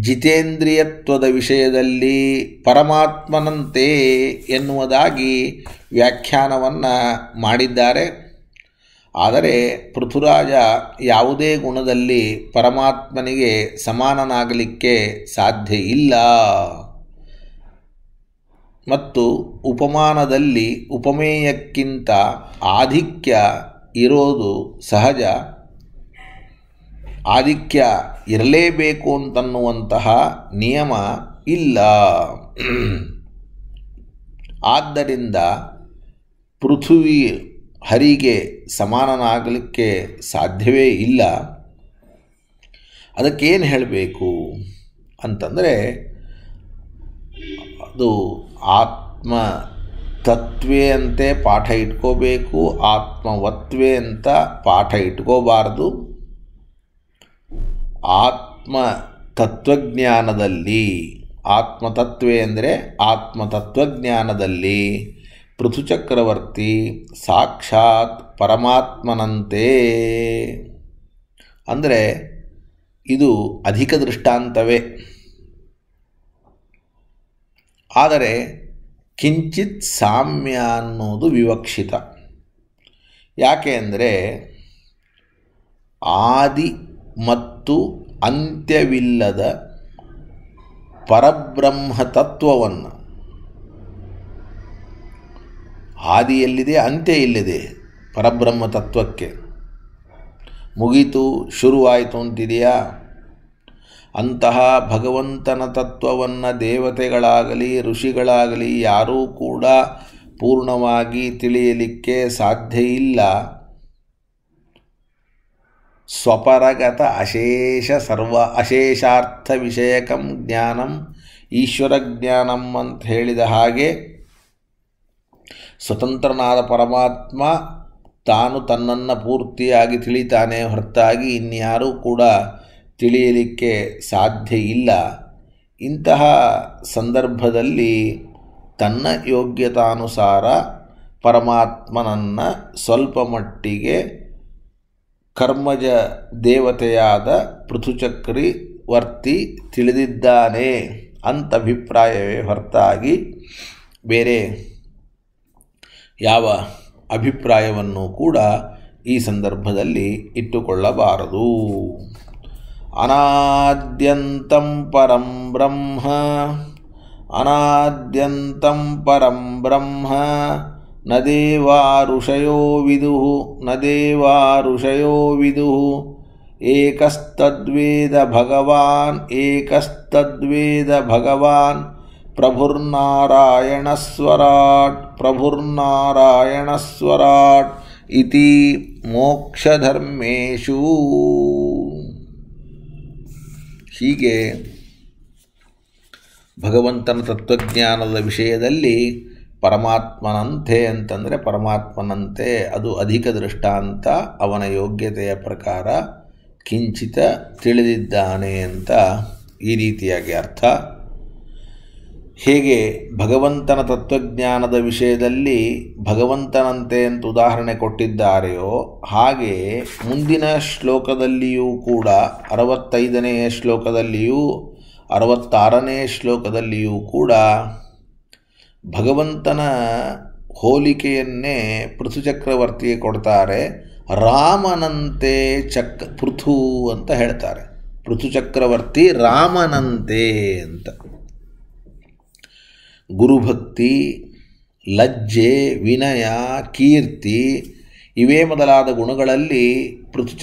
ಜಿತೇಂದ್ರಿಯತ್ವದ ವಿಷಯದಲ್ಲಿ ಪರಮಾತ್ಮನಂತೆ ಎನ್ನುವುದಾಗಿ ವ್ಯಾಖ್ಯಾನವನ್ನು ಮಾಡಿದ್ದಾರೆ ಆದರೆ ಪೃಥುರಾಜ ಯಾವುದೇ ಗುಣದಲ್ಲಿ ಪರಮಾತ್ಮನಿಗೆ ಸಮಾನನಾಗಲಿಕ್ಕೆ ಸಾಧ್ಯ ಇಲ್ಲ ಮತ್ತು ಉಪಮಾನದಲ್ಲಿ ಉಪಮೇಯಕ್ಕಿಂತ ಆಧಿಕ್ಯ ಇರೋದು ಸಹಜ ಆಧಿಕ್ಯ ಇರಲೇಬೇಕು ಅಂತನ್ನುವಂತಹ ನಿಯಮ ಇಲ್ಲ ಆದ್ದರಿಂದ ಪೃಥ್ವಿ ಹರಿಗೆ ಸಮಾನನಾಗಲಿಕ್ಕೆ ಸಾಧ್ಯವೇ ಇಲ್ಲ ಅದಕ್ಕೇನು ಹೇಳಬೇಕು ಅಂತಂದರೆ ಅದು ಆತ್ಮ ತತ್ವೇ ಅಂತೆ ಪಾಠ ಇಟ್ಕೋಬೇಕು ಆತ್ಮವತ್ವೇ ಅಂತ ಪಾಠ ಇಟ್ಕೋಬಾರ್ದು ಆತ್ಮ ತತ್ವಜ್ಞಾನದಲ್ಲಿ ಆತ್ಮತತ್ವೇ ಅಂದರೆ ಆತ್ಮತತ್ವಜ್ಞಾನದಲ್ಲಿ ಚಕ್ರವರ್ತಿ ಸಾಕ್ಷಾತ್ ಪರಮಾತ್ಮನಂತೆ ಅಂದರೆ ಇದು ಅಧಿಕ ದೃಷ್ಟಾಂತವೇ ಆದರೆ ಕಿಂಚಿತ್ ಸಾಮ್ಯ ಅನ್ನೋದು ವಿವಕ್ಷಿತ ಯಾಕೆ ಅಂದರೆ ಆದಿ ಮತ್ತು ಅಂತ್ಯವಿಲ್ಲದ ಪರಬ್ರಹ್ಮ ತತ್ವವನ್ನು ಆದಿಯಲ್ಲಿದೆ ಅಂತ್ಯ ಇಲ್ಲಿದೆ ಪರಬ್ರಹ್ಮ ತತ್ವಕ್ಕೆ ಮುಗೀತು ಶುರುವಾಯಿತು ಅಂತಿದೆಯಾ ಅಂತಹ ಭಗವಂತನ ತತ್ವವನ್ನು ದೇವತೆಗಳಾಗಲಿ ಋಷಿಗಳಾಗಲಿ ಯಾರೂ ಕೂಡ ಪೂರ್ಣವಾಗಿ ತಿಳಿಯಲಿಕ್ಕೆ ಸಾಧ್ಯ ಇಲ್ಲ ಸ್ವಪರಗತ ಅಶೇಷ ಸರ್ವ ಅಶೇಷಾರ್ಥ ವಿಷಯಕಂ ಜ್ಞಾನಂ ಈಶ್ವರ ಜ್ಞಾನಂ ಅಂತ ಹೇಳಿದ ಹಾಗೆ ಸ್ವತಂತ್ರನಾದ ಪರಮಾತ್ಮ ತಾನು ತನ್ನನ್ನು ಪೂರ್ತಿಯಾಗಿ ತಿಳಿತಾನೆ ಹೊರತಾಗಿ ಇನ್ಯಾರೂ ಕೂಡ ತಿಳಿಯಲಿಕ್ಕೆ ಸಾಧ್ಯ ಇಲ್ಲ ಇಂತಹ ಸಂದರ್ಭದಲ್ಲಿ ತನ್ನ ಯೋಗ್ಯತಾನುಸಾರ ಪರಮಾತ್ಮನನ್ನು ಸ್ವಲ್ಪ ಮಟ್ಟಿಗೆ ಕರ್ಮಜ ದೇವತೆಯಾದ ಪೃಥುಚಕ್ರಿ ವರ್ತಿ ತಿಳಿದಿದ್ದಾನೆ ಅಂತ ಅಭಿಪ್ರಾಯವೇ ಹೊರತಾಗಿ ಬೇರೆ ಯಾವ ಅಭಿಪ್ರಾಯವನ್ನು ಕೂಡ ಈ ಸಂದರ್ಭದಲ್ಲಿ ಇಟ್ಟುಕೊಳ್ಳಬಾರದು ಅನಾದ್ಯಂತಂ ಪರಂ ಬ್ರಹ್ಮ ಅನಾದ್ಯಂತಂ ಪರಂ ಬ್ರಹ್ಮ ನ ದೇವೃಷಯೋ ವಿಧು ನ ದೇವ ಋಷಯೋ ವಿದು ಏಕಸ್ತದ್ವೇದ ಭಗವಾನ್ ಏಕಸ್ತದ್ವೇದ ಭಗವಾನ್ ಪ್ರಭುರ್ನಾರಾಯಣಸ್ವರ ಇತಿ ಮೋಕ್ಷಧರ್ಮೇಷು ಹೀಗೆ ಭಗವಂತನ ತತ್ವಜ್ಞಾನದ ವಿಷಯದಲ್ಲಿ ಪರಮಾತ್ಮನಂತೆ ಅಂತಂದರೆ ಪರಮಾತ್ಮನಂತೆ ಅದು ಅಧಿಕ ದೃಷ್ಟಾಂತ ಅವನ ಯೋಗ್ಯತೆಯ ಪ್ರಕಾರ ಕಿಂಚಿತ ತಿಳಿದಿದ್ದಾನೆ ಅಂತ ಈ ರೀತಿಯಾಗಿ ಅರ್ಥ ಹೇಗೆ ಭಗವಂತನ ತತ್ವಜ್ಞಾನದ ವಿಷಯದಲ್ಲಿ ಭಗವಂತನಂತೆ ಅಂತ ಉದಾಹರಣೆ ಕೊಟ್ಟಿದ್ದಾರೆಯೋ ಹಾಗೆ ಮುಂದಿನ ಶ್ಲೋಕದಲ್ಲಿಯೂ ಕೂಡ ಅರವತ್ತೈದನೆಯ ಶ್ಲೋಕದಲ್ಲಿಯೂ ಅರವತ್ತಾರನೇ ಶ್ಲೋಕದಲ್ಲಿಯೂ ಕೂಡ ಭಗವಂತನ ಹೋಲಿಕೆಯನ್ನೇ ಪೃಥುಚಕ್ರವರ್ತಿಗೆ ಕೊಡ್ತಾರೆ ರಾಮನಂತೆ ಚಕ್ ಪೃಥು ಅಂತ ಹೇಳ್ತಾರೆ ಚಕ್ರವರ್ತಿ ರಾಮನಂತೆ ಅಂತ ಗುರುಭಕ್ತಿ ಲಜ್ಜೆ ವಿನಯ ಕೀರ್ತಿ ಇವೇ ಮೊದಲಾದ ಗುಣಗಳಲ್ಲಿ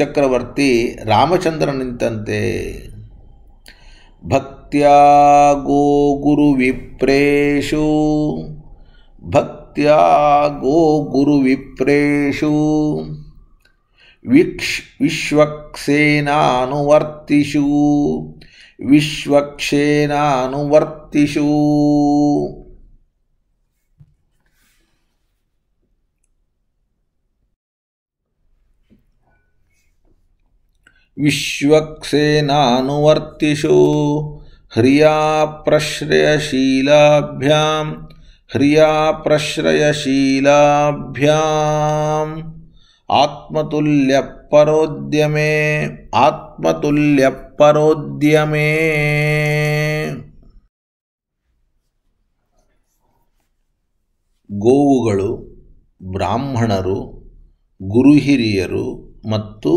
ಚಕ್ರವರ್ತಿ ರಾಮಚಂದ್ರನಿಂತಂತೆ ಭಕ್ತಿ गुरु भक्त्यागो गुरुविप्रेषु गुरु विप्रेशु विक्ष विश्वक्षेनानुवर्तिषु विश्वक्षेनानुवर्तिषु विश्वक्षेनानुवर्तिषु ह्रियाप्रश्रयशीलाभ्यां ह्रियाप्रश्रयशीलाभ्याम् आत्मतुल्यपरोद्यमे आत्मतुल्यपरोद्यमे ಗೋವುಗಳು ಬ್ರಾಹ್ಮಣರು ಗುರುಹಿರಿಯರು ಮತ್ತು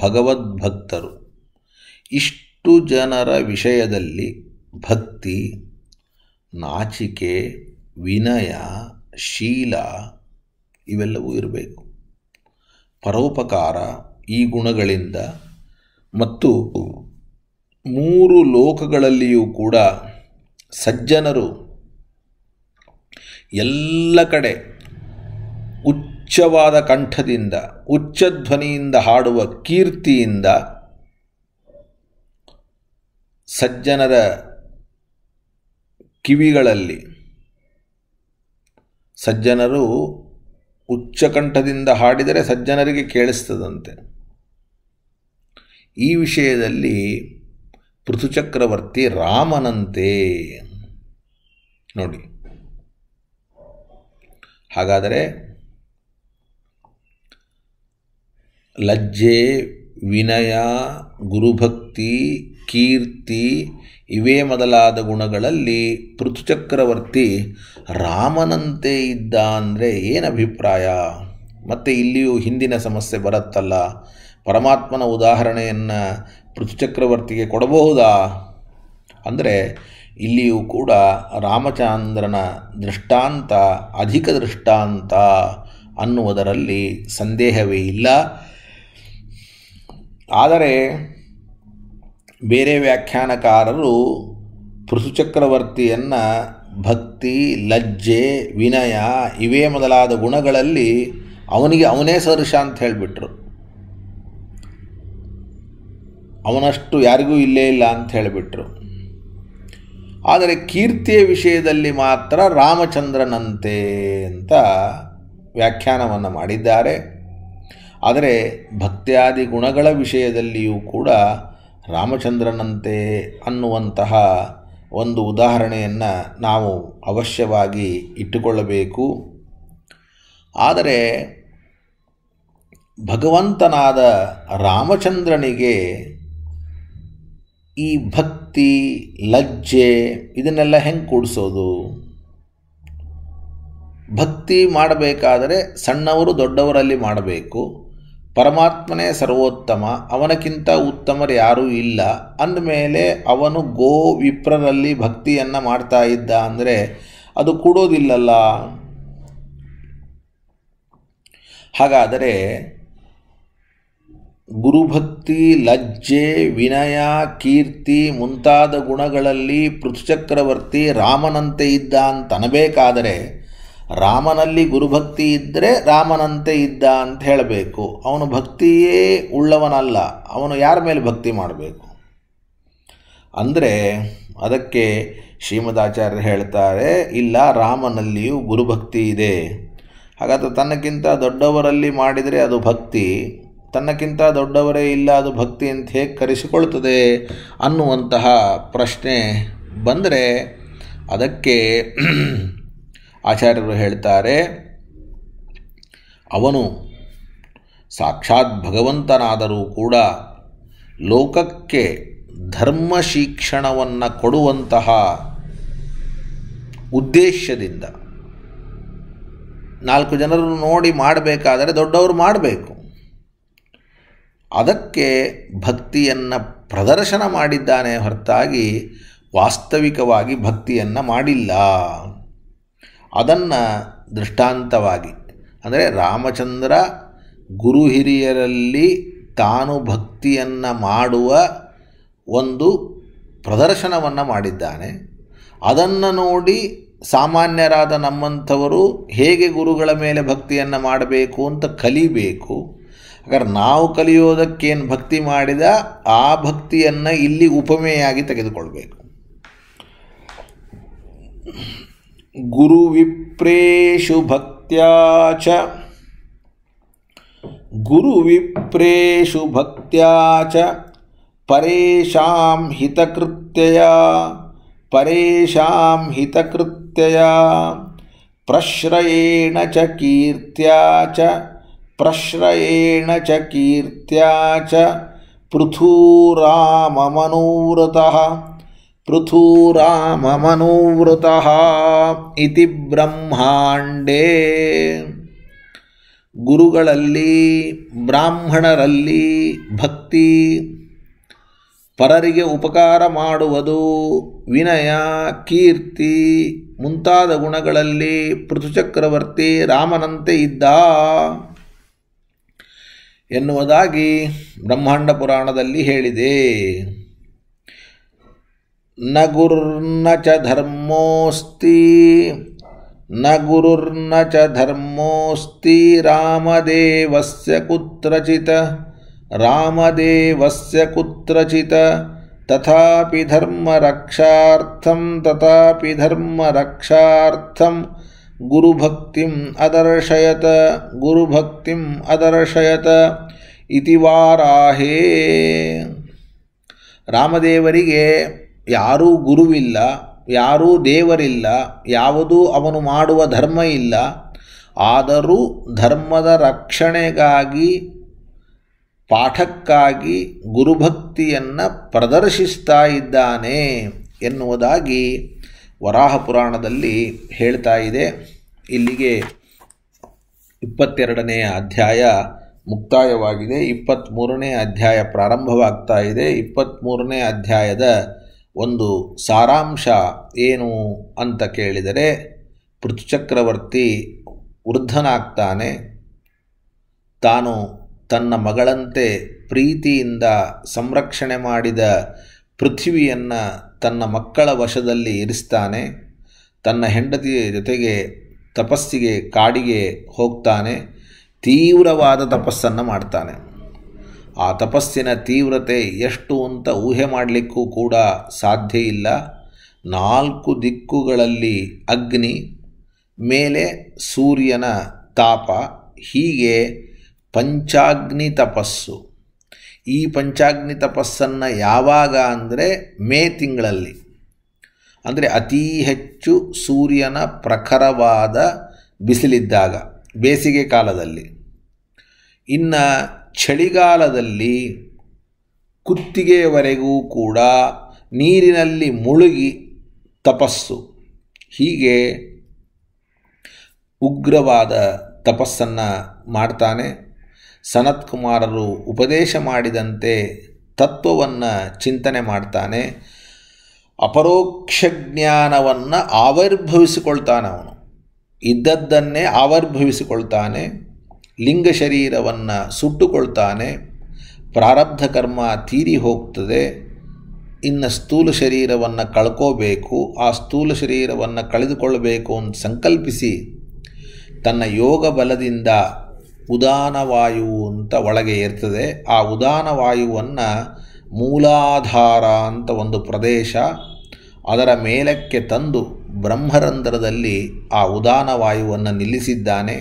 ಭಗವದ್ಭಕ್ತರು ಇಷ್ಟು ಇಷ್ಟು ಜನರ ವಿಷಯದಲ್ಲಿ ಭಕ್ತಿ ನಾಚಿಕೆ ವಿನಯ ಶೀಲ ಇವೆಲ್ಲವೂ ಇರಬೇಕು ಪರೋಪಕಾರ ಈ ಗುಣಗಳಿಂದ ಮತ್ತು ಮೂರು ಲೋಕಗಳಲ್ಲಿಯೂ ಕೂಡ ಸಜ್ಜನರು ಎಲ್ಲ ಕಡೆ ಉಚ್ಚವಾದ ಕಂಠದಿಂದ ಉಚ್ಚ ಧ್ವನಿಯಿಂದ ಹಾಡುವ ಕೀರ್ತಿಯಿಂದ ಸಜ್ಜನರ ಕಿವಿಗಳಲ್ಲಿ ಸಜ್ಜನರು ಉಚ್ಚಕಂಠದಿಂದ ಹಾಡಿದರೆ ಸಜ್ಜನರಿಗೆ ಕೇಳಿಸ್ತದಂತೆ ಈ ವಿಷಯದಲ್ಲಿ ಪೃಥುಚಕ್ರವರ್ತಿ ರಾಮನಂತೆ ನೋಡಿ ಹಾಗಾದರೆ ಲಜ್ಜೆ ವಿನಯ ಗುರುಭಕ್ತಿ ಕೀರ್ತಿ ಇವೇ ಮೊದಲಾದ ಗುಣಗಳಲ್ಲಿ ಪೃಥುಚಕ್ರವರ್ತಿ ರಾಮನಂತೆ ಇದ್ದ ಅಂದರೆ ಏನು ಅಭಿಪ್ರಾಯ ಮತ್ತು ಇಲ್ಲಿಯೂ ಹಿಂದಿನ ಸಮಸ್ಯೆ ಬರುತ್ತಲ್ಲ ಪರಮಾತ್ಮನ ಉದಾಹರಣೆಯನ್ನು ಪೃಥುಚಕ್ರವರ್ತಿಗೆ ಕೊಡಬಹುದಾ ಅಂದರೆ ಇಲ್ಲಿಯೂ ಕೂಡ ರಾಮಚಂದ್ರನ ದೃಷ್ಟಾಂತ ಅಧಿಕ ದೃಷ್ಟಾಂತ ಅನ್ನುವುದರಲ್ಲಿ ಸಂದೇಹವೇ ಇಲ್ಲ ಆದರೆ ಬೇರೆ ವ್ಯಾಖ್ಯಾನಕಾರರು ಪೃಥುಚಕ್ರವರ್ತಿಯನ್ನು ಭಕ್ತಿ ಲಜ್ಜೆ ವಿನಯ ಇವೇ ಮೊದಲಾದ ಗುಣಗಳಲ್ಲಿ ಅವನಿಗೆ ಅವನೇ ಸದೃಶ ಅಂತ ಹೇಳಿಬಿಟ್ರು ಅವನಷ್ಟು ಯಾರಿಗೂ ಇಲ್ಲೇ ಇಲ್ಲ ಅಂತ ಹೇಳಿಬಿಟ್ರು ಆದರೆ ಕೀರ್ತಿಯ ವಿಷಯದಲ್ಲಿ ಮಾತ್ರ ರಾಮಚಂದ್ರನಂತೆ ಅಂತ ವ್ಯಾಖ್ಯಾನವನ್ನು ಮಾಡಿದ್ದಾರೆ ಆದರೆ ಭಕ್ತಿಯಾದಿ ಗುಣಗಳ ವಿಷಯದಲ್ಲಿಯೂ ಕೂಡ ರಾಮಚಂದ್ರನಂತೆ ಅನ್ನುವಂತಹ ಒಂದು ಉದಾಹರಣೆಯನ್ನು ನಾವು ಅವಶ್ಯವಾಗಿ ಇಟ್ಟುಕೊಳ್ಳಬೇಕು ಆದರೆ ಭಗವಂತನಾದ ರಾಮಚಂದ್ರನಿಗೆ ಈ ಭಕ್ತಿ ಲಜ್ಜೆ ಇದನ್ನೆಲ್ಲ ಹೆಂಗೆ ಕೂಡಿಸೋದು ಭಕ್ತಿ ಮಾಡಬೇಕಾದರೆ ಸಣ್ಣವರು ದೊಡ್ಡವರಲ್ಲಿ ಮಾಡಬೇಕು ಪರಮಾತ್ಮನೇ ಸರ್ವೋತ್ತಮ ಅವನಕ್ಕಿಂತ ಉತ್ತಮರು ಯಾರೂ ಇಲ್ಲ ಅಂದಮೇಲೆ ಅವನು ಗೋ ವಿಪ್ರರಲ್ಲಿ ಭಕ್ತಿಯನ್ನು ಮಾಡ್ತಾ ಇದ್ದ ಅಂದರೆ ಅದು ಕೊಡೋದಿಲ್ಲಲ್ಲ ಹಾಗಾದರೆ ಗುರುಭಕ್ತಿ ಲಜ್ಜೆ ವಿನಯ ಕೀರ್ತಿ ಮುಂತಾದ ಗುಣಗಳಲ್ಲಿ ಪೃಥ್ಚಕ್ರವರ್ತಿ ರಾಮನಂತೆ ಇದ್ದ ಅಂತನಬೇಕಾದರೆ ರಾಮನಲ್ಲಿ ಗುರುಭಕ್ತಿ ಇದ್ದರೆ ರಾಮನಂತೆ ಇದ್ದ ಅಂತ ಹೇಳಬೇಕು ಅವನು ಭಕ್ತಿಯೇ ಉಳ್ಳವನಲ್ಲ ಅವನು ಯಾರ ಮೇಲೆ ಭಕ್ತಿ ಮಾಡಬೇಕು ಅಂದರೆ ಅದಕ್ಕೆ ಶ್ರೀಮದಾಚಾರ್ಯರು ಹೇಳ್ತಾರೆ ಇಲ್ಲ ರಾಮನಲ್ಲಿಯೂ ಗುರುಭಕ್ತಿ ಇದೆ ಹಾಗಾದರೆ ತನ್ನಕ್ಕಿಂತ ದೊಡ್ಡವರಲ್ಲಿ ಮಾಡಿದರೆ ಅದು ಭಕ್ತಿ ತನ್ನಕ್ಕಿಂತ ದೊಡ್ಡವರೇ ಇಲ್ಲ ಅದು ಭಕ್ತಿ ಅಂತ ಹೇಗೆ ಕರೆಸಿಕೊಳ್ತದೆ ಅನ್ನುವಂತಹ ಪ್ರಶ್ನೆ ಬಂದರೆ ಅದಕ್ಕೆ ಆಚಾರ್ಯರು ಹೇಳ್ತಾರೆ ಅವನು ಸಾಕ್ಷಾತ್ ಭಗವಂತನಾದರೂ ಕೂಡ ಲೋಕಕ್ಕೆ ಧರ್ಮ ಶಿಕ್ಷಣವನ್ನು ಕೊಡುವಂತಹ ಉದ್ದೇಶದಿಂದ ನಾಲ್ಕು ಜನರನ್ನು ನೋಡಿ ಮಾಡಬೇಕಾದರೆ ದೊಡ್ಡವರು ಮಾಡಬೇಕು ಅದಕ್ಕೆ ಭಕ್ತಿಯನ್ನು ಪ್ರದರ್ಶನ ಮಾಡಿದ್ದಾನೆ ಹೊರತಾಗಿ ವಾಸ್ತವಿಕವಾಗಿ ಭಕ್ತಿಯನ್ನು ಮಾಡಿಲ್ಲ ಅದನ್ನು ದೃಷ್ಟಾಂತವಾಗಿ ಅಂದರೆ ರಾಮಚಂದ್ರ ಗುರು ಹಿರಿಯರಲ್ಲಿ ತಾನು ಭಕ್ತಿಯನ್ನು ಮಾಡುವ ಒಂದು ಪ್ರದರ್ಶನವನ್ನು ಮಾಡಿದ್ದಾನೆ ಅದನ್ನು ನೋಡಿ ಸಾಮಾನ್ಯರಾದ ನಮ್ಮಂಥವರು ಹೇಗೆ ಗುರುಗಳ ಮೇಲೆ ಭಕ್ತಿಯನ್ನು ಮಾಡಬೇಕು ಅಂತ ಕಲಿಬೇಕು ಹಾಗಾದ್ರೆ ನಾವು ಕಲಿಯೋದಕ್ಕೇನು ಭಕ್ತಿ ಮಾಡಿದ ಆ ಭಕ್ತಿಯನ್ನು ಇಲ್ಲಿ ಉಪಮೆಯಾಗಿ ತೆಗೆದುಕೊಳ್ಬೇಕು गुरु विप्रेशु भक्त्याच गुरु विप्रेशु भक्त्याच परेशाम हितकृत्यया परेशाम हितकृत्यया प्रश्रयेण च कीर्त्या च प्रश्रयेण च कीर्त्या च पृथूराममनूरतः पृथूराममनुवृतः ಇತಿ ಬ್ರಹ್ಮಾಂಡೇ ಗುರುಗಳಲ್ಲಿ ಬ್ರಾಹ್ಮಣರಲ್ಲಿ ಭಕ್ತಿ ಪರರಿಗೆ ಉಪಕಾರ ಮಾಡುವುದು ವಿನಯ ಕೀರ್ತಿ ಮುಂತಾದ ಗುಣಗಳಲ್ಲಿ ಪೃಥುಚಕ್ರವರ್ತಿ ರಾಮನಂತೆ ಇದ್ದ ಎನ್ನುವುದಾಗಿ ಬ್ರಹ್ಮಾಂಡ ಪುರಾಣದಲ್ಲಿ ಹೇಳಿದೆ न गुर्न च धर्मोऽस्ति न गुरुर्न च धर्मोऽस्ति रामदेवस्य कुत्रचित् रामदेवस्य कुत्रचित् तथापि धर्मरक्षार्थं तथापि धर्मरक्षार्थं गुरुभक्तिम् अदर्शयत गुरुभक्तिम् अदर्शयत इति ವಾರಾಹೇ ರಾಮದೇವರಿಗೆ ಯಾರೂ ಗುರುವಿಲ್ಲ ಯಾರೂ ದೇವರಿಲ್ಲ ಯಾವುದೂ ಅವನು ಮಾಡುವ ಧರ್ಮ ಇಲ್ಲ ಆದರೂ ಧರ್ಮದ ರಕ್ಷಣೆಗಾಗಿ ಪಾಠಕ್ಕಾಗಿ ಗುರುಭಕ್ತಿಯನ್ನು ಪ್ರದರ್ಶಿಸ್ತಾ ಇದ್ದಾನೆ ಎನ್ನುವುದಾಗಿ ವರಾಹ ಪುರಾಣದಲ್ಲಿ ಹೇಳ್ತಾ ಇದೆ ಇಲ್ಲಿಗೆ ಇಪ್ಪತ್ತೆರಡನೆಯ ಅಧ್ಯಾಯ ಮುಕ್ತಾಯವಾಗಿದೆ ಇಪ್ಪತ್ತ್ಮೂರನೇ ಅಧ್ಯಾಯ ಪ್ರಾರಂಭವಾಗ್ತಾ ಇದೆ ಇಪ್ಪತ್ತ್ಮೂರನೇ ಅಧ್ಯಾಯದ ಒಂದು ಸಾರಾಂಶ ಏನು ಅಂತ ಕೇಳಿದರೆ ಪೃಥುಚಕ್ರವರ್ತಿ ವೃದ್ಧನಾಗ್ತಾನೆ ತಾನು ತನ್ನ ಮಗಳಂತೆ ಪ್ರೀತಿಯಿಂದ ಸಂರಕ್ಷಣೆ ಮಾಡಿದ ಪೃಥ್ವಿಯನ್ನು ತನ್ನ ಮಕ್ಕಳ ವಶದಲ್ಲಿ ಇರಿಸ್ತಾನೆ ತನ್ನ ಹೆಂಡತಿಯ ಜೊತೆಗೆ ತಪಸ್ಸಿಗೆ ಕಾಡಿಗೆ ಹೋಗ್ತಾನೆ ತೀವ್ರವಾದ ತಪಸ್ಸನ್ನು ಮಾಡ್ತಾನೆ ಆ ತಪಸ್ಸಿನ ತೀವ್ರತೆ ಎಷ್ಟು ಅಂತ ಊಹೆ ಮಾಡಲಿಕ್ಕೂ ಕೂಡ ಸಾಧ್ಯ ಇಲ್ಲ ನಾಲ್ಕು ದಿಕ್ಕುಗಳಲ್ಲಿ ಅಗ್ನಿ ಮೇಲೆ ಸೂರ್ಯನ ತಾಪ ಹೀಗೆ ಪಂಚಾಗ್ನಿ ತಪಸ್ಸು ಈ ಪಂಚಾಗ್ನಿ ತಪಸ್ಸನ್ನು ಯಾವಾಗ ಅಂದರೆ ಮೇ ತಿಂಗಳಲ್ಲಿ ಅಂದರೆ ಅತಿ ಹೆಚ್ಚು ಸೂರ್ಯನ ಪ್ರಖರವಾದ ಬಿಸಿಲಿದ್ದಾಗ ಬೇಸಿಗೆ ಕಾಲದಲ್ಲಿ ಇನ್ನು ಚಳಿಗಾಲದಲ್ಲಿ ಕುತ್ತಿಗೆಯವರೆಗೂ ಕೂಡ ನೀರಿನಲ್ಲಿ ಮುಳುಗಿ ತಪಸ್ಸು ಹೀಗೆ ಉಗ್ರವಾದ ತಪಸ್ಸನ್ನು ಮಾಡ್ತಾನೆ ಸನತ್ಕುಮಾರರು ಉಪದೇಶ ಮಾಡಿದಂತೆ ತತ್ವವನ್ನು ಚಿಂತನೆ ಮಾಡ್ತಾನೆ ಅಪರೋಕ್ಷ ಜ್ಞಾನವನ್ನು ಆವಿರ್ಭವಿಸಿಕೊಳ್ತಾನೆ ಅವನು ಇದ್ದದ್ದನ್ನೇ ಆವಿರ್ಭವಿಸಿಕೊಳ್ತಾನೆ ಲಿಂಗ ಶರೀರವನ್ನು ಸುಟ್ಟುಕೊಳ್ತಾನೆ ಪ್ರಾರಬ್ಧ ಕರ್ಮ ತೀರಿ ಹೋಗ್ತದೆ ಇನ್ನು ಸ್ಥೂಲ ಶರೀರವನ್ನು ಕಳ್ಕೋಬೇಕು ಆ ಸ್ಥೂಲ ಶರೀರವನ್ನು ಕಳೆದುಕೊಳ್ಳಬೇಕು ಅಂತ ಸಂಕಲ್ಪಿಸಿ ತನ್ನ ಯೋಗ ಬಲದಿಂದ ಉದಾನವಾಯು ಅಂತ ಒಳಗೆ ಇರ್ತದೆ ಆ ಉದಾನವಾಯುವನ್ನು ಮೂಲಾಧಾರ ಅಂತ ಒಂದು ಪ್ರದೇಶ ಅದರ ಮೇಲಕ್ಕೆ ತಂದು ಬ್ರಹ್ಮರಂಧ್ರದಲ್ಲಿ ಆ ಉದಾನವಾಯುವನ್ನು ನಿಲ್ಲಿಸಿದ್ದಾನೆ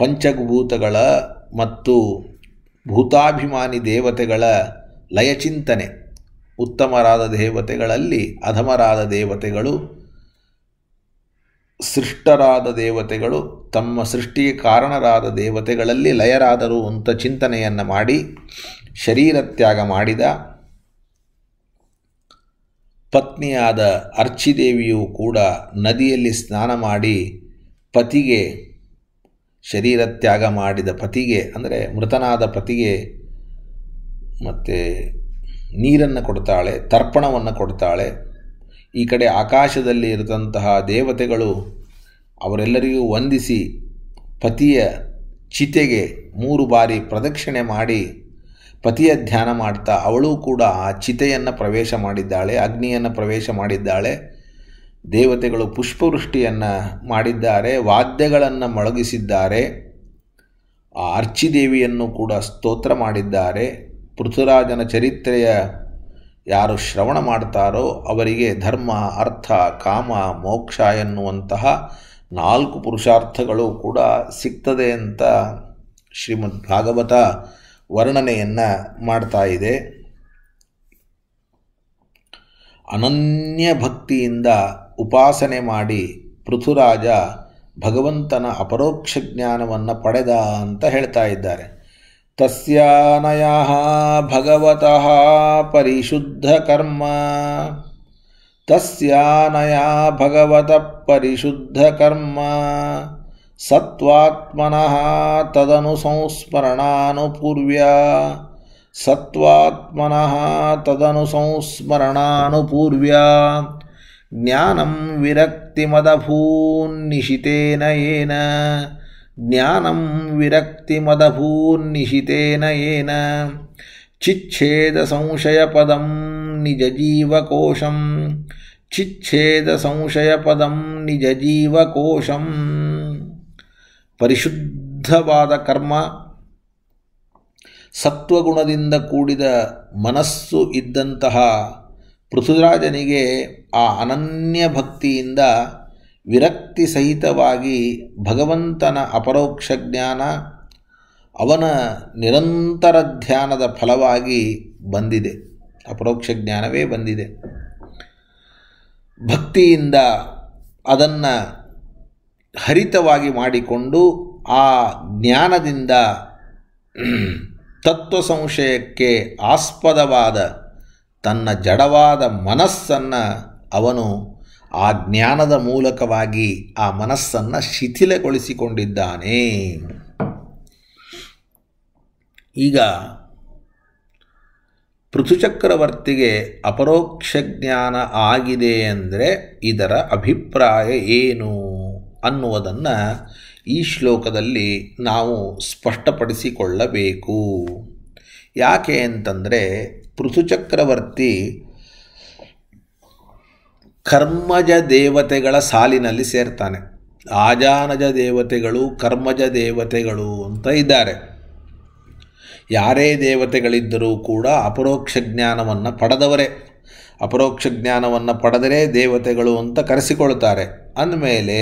ಪಂಚಭೂತಗಳ ಮತ್ತು ಭೂತಾಭಿಮಾನಿ ದೇವತೆಗಳ ಲಯಚಿಂತನೆ ಉತ್ತಮರಾದ ದೇವತೆಗಳಲ್ಲಿ ಅಧಮರಾದ ದೇವತೆಗಳು ಸೃಷ್ಟರಾದ ದೇವತೆಗಳು ತಮ್ಮ ಸೃಷ್ಟಿಗೆ ಕಾರಣರಾದ ದೇವತೆಗಳಲ್ಲಿ ಲಯರಾದರು ಅಂತ ಚಿಂತನೆಯನ್ನು ಮಾಡಿ ಶರೀರತ್ಯಾಗ ತ್ಯಾಗ ಮಾಡಿದ ಪತ್ನಿಯಾದ ಅರ್ಚಿದೇವಿಯು ಕೂಡ ನದಿಯಲ್ಲಿ ಸ್ನಾನ ಮಾಡಿ ಪತಿಗೆ ಶರೀರ ತ್ಯಾಗ ಮಾಡಿದ ಪತಿಗೆ ಅಂದರೆ ಮೃತನಾದ ಪತಿಗೆ ಮತ್ತು ನೀರನ್ನು ಕೊಡ್ತಾಳೆ ತರ್ಪಣವನ್ನು ಕೊಡ್ತಾಳೆ ಈ ಕಡೆ ಆಕಾಶದಲ್ಲಿ ಇರತಂತಹ ದೇವತೆಗಳು ಅವರೆಲ್ಲರಿಗೂ ವಂದಿಸಿ ಪತಿಯ ಚಿತೆಗೆ ಮೂರು ಬಾರಿ ಪ್ರದಕ್ಷಿಣೆ ಮಾಡಿ ಪತಿಯ ಧ್ಯಾನ ಮಾಡ್ತಾ ಅವಳು ಕೂಡ ಆ ಚಿತೆಯನ್ನು ಪ್ರವೇಶ ಮಾಡಿದ್ದಾಳೆ ಅಗ್ನಿಯನ್ನು ಪ್ರವೇಶ ಮಾಡಿದ್ದಾಳೆ ದೇವತೆಗಳು ಪುಷ್ಪವೃಷ್ಟಿಯನ್ನು ಮಾಡಿದ್ದಾರೆ ವಾದ್ಯಗಳನ್ನು ಮೊಳಗಿಸಿದ್ದಾರೆ ಅರ್ಚಿದೇವಿಯನ್ನು ಕೂಡ ಸ್ತೋತ್ರ ಮಾಡಿದ್ದಾರೆ ಪೃಥುರಾಜನ ಚರಿತ್ರೆಯ ಯಾರು ಶ್ರವಣ ಮಾಡ್ತಾರೋ ಅವರಿಗೆ ಧರ್ಮ ಅರ್ಥ ಕಾಮ ಮೋಕ್ಷ ಎನ್ನುವಂತಹ ನಾಲ್ಕು ಪುರುಷಾರ್ಥಗಳು ಕೂಡ ಸಿಗ್ತದೆ ಅಂತ ಶ್ರೀಮದ್ ಭಾಗವತ ವರ್ಣನೆಯನ್ನು ಮಾಡ್ತಾ ಇದೆ ಅನನ್ಯ ಭಕ್ತಿಯಿಂದ ಉಪಾಸನೆ ಮಾಡಿ ಪೃಥುರಾಜ ಭಗವಂತನ ಅಪರೋಕ್ಷ ಜ್ಞಾನವನ್ನು ಪಡೆದ ಅಂತ ಹೇಳ್ತಾ ಇದ್ದಾರೆ ತಸ್ಯಾನಯ ಭಗವತಃ ಪರಿಶುದ್ಧ ಕರ್ಮ ತಸ್ಯಾನಯ ಭಗವತ ಪರಿಶುದ್ಧ ಕರ್ಮ ಸತ್ವಾತ್ಮನಃ ತದನು ಸಂಸ್ಮರಣಾನುಪೂರ್ವ್ಯ ಸತ್ವಾತ್ಮನಃ ತದನು ಸಂಸ್ಮರಣಾನುಪೂರ್ವ್ಯಾ ಜ್ಞಾನಂ ವಿರಕ್ತಿಮದಭೂನ್ನಿಶಿತೇನ ಏನ ಜ್ಞಾನಂ ವಿರಕ್ತಿಮದಭೂನ್ನಿಶಿತೇನ ಏನ ಚಿಚ್ಛೇದ ಸಂಶಯಪದಂ ನಿಜಜೀವಕೋಶಂ ಚಿಚ್ಛೇದ ಸಂಶಯಪದಂ ನಿಜಜೀವಕೋಶಂ ಪರಿಶುದ್ಧವಾದ ಕರ್ಮ ಸತ್ವಗುಣದಿಂದ ಕೂಡಿದ ಮನಸ್ಸು ಇದ್ದಂತಹ ಪೃಥ್ವಿರಾಜನಿಗೆ ಆ ಅನನ್ಯ ಭಕ್ತಿಯಿಂದ ವಿರಕ್ತಿ ಸಹಿತವಾಗಿ ಭಗವಂತನ ಅಪರೋಕ್ಷ ಜ್ಞಾನ ಅವನ ನಿರಂತರ ಧ್ಯಾನದ ಫಲವಾಗಿ ಬಂದಿದೆ ಅಪರೋಕ್ಷ ಜ್ಞಾನವೇ ಬಂದಿದೆ ಭಕ್ತಿಯಿಂದ ಅದನ್ನು ಹರಿತವಾಗಿ ಮಾಡಿಕೊಂಡು ಆ ಜ್ಞಾನದಿಂದ ತತ್ವ ಸಂಶಯಕ್ಕೆ ಆಸ್ಪದವಾದ ತನ್ನ ಜಡವಾದ ಮನಸ್ಸನ್ನು ಅವನು ಆ ಜ್ಞಾನದ ಮೂಲಕವಾಗಿ ಆ ಮನಸ್ಸನ್ನು ಶಿಥಿಲಗೊಳಿಸಿಕೊಂಡಿದ್ದಾನೆ ಈಗ ಪೃಥುಚಕ್ರವರ್ತಿಗೆ ಅಪರೋಕ್ಷ ಜ್ಞಾನ ಆಗಿದೆ ಅಂದರೆ ಇದರ ಅಭಿಪ್ರಾಯ ಏನು ಅನ್ನುವುದನ್ನು ಈ ಶ್ಲೋಕದಲ್ಲಿ ನಾವು ಸ್ಪಷ್ಟಪಡಿಸಿಕೊಳ್ಳಬೇಕು ಯಾಕೆ ಅಂತಂದರೆ ಚಕ್ರವರ್ತಿ ಕರ್ಮಜ ದೇವತೆಗಳ ಸಾಲಿನಲ್ಲಿ ಸೇರ್ತಾನೆ ಆಜಾನಜ ದೇವತೆಗಳು ಕರ್ಮಜ ದೇವತೆಗಳು ಅಂತ ಇದ್ದಾರೆ ಯಾರೇ ದೇವತೆಗಳಿದ್ದರೂ ಕೂಡ ಅಪರೋಕ್ಷ ಜ್ಞಾನವನ್ನು ಪಡೆದವರೇ ಅಪರೋಕ್ಷ ಜ್ಞಾನವನ್ನು ಪಡೆದರೆ ದೇವತೆಗಳು ಅಂತ ಕರೆಸಿಕೊಳ್ತಾರೆ ಅಂದಮೇಲೆ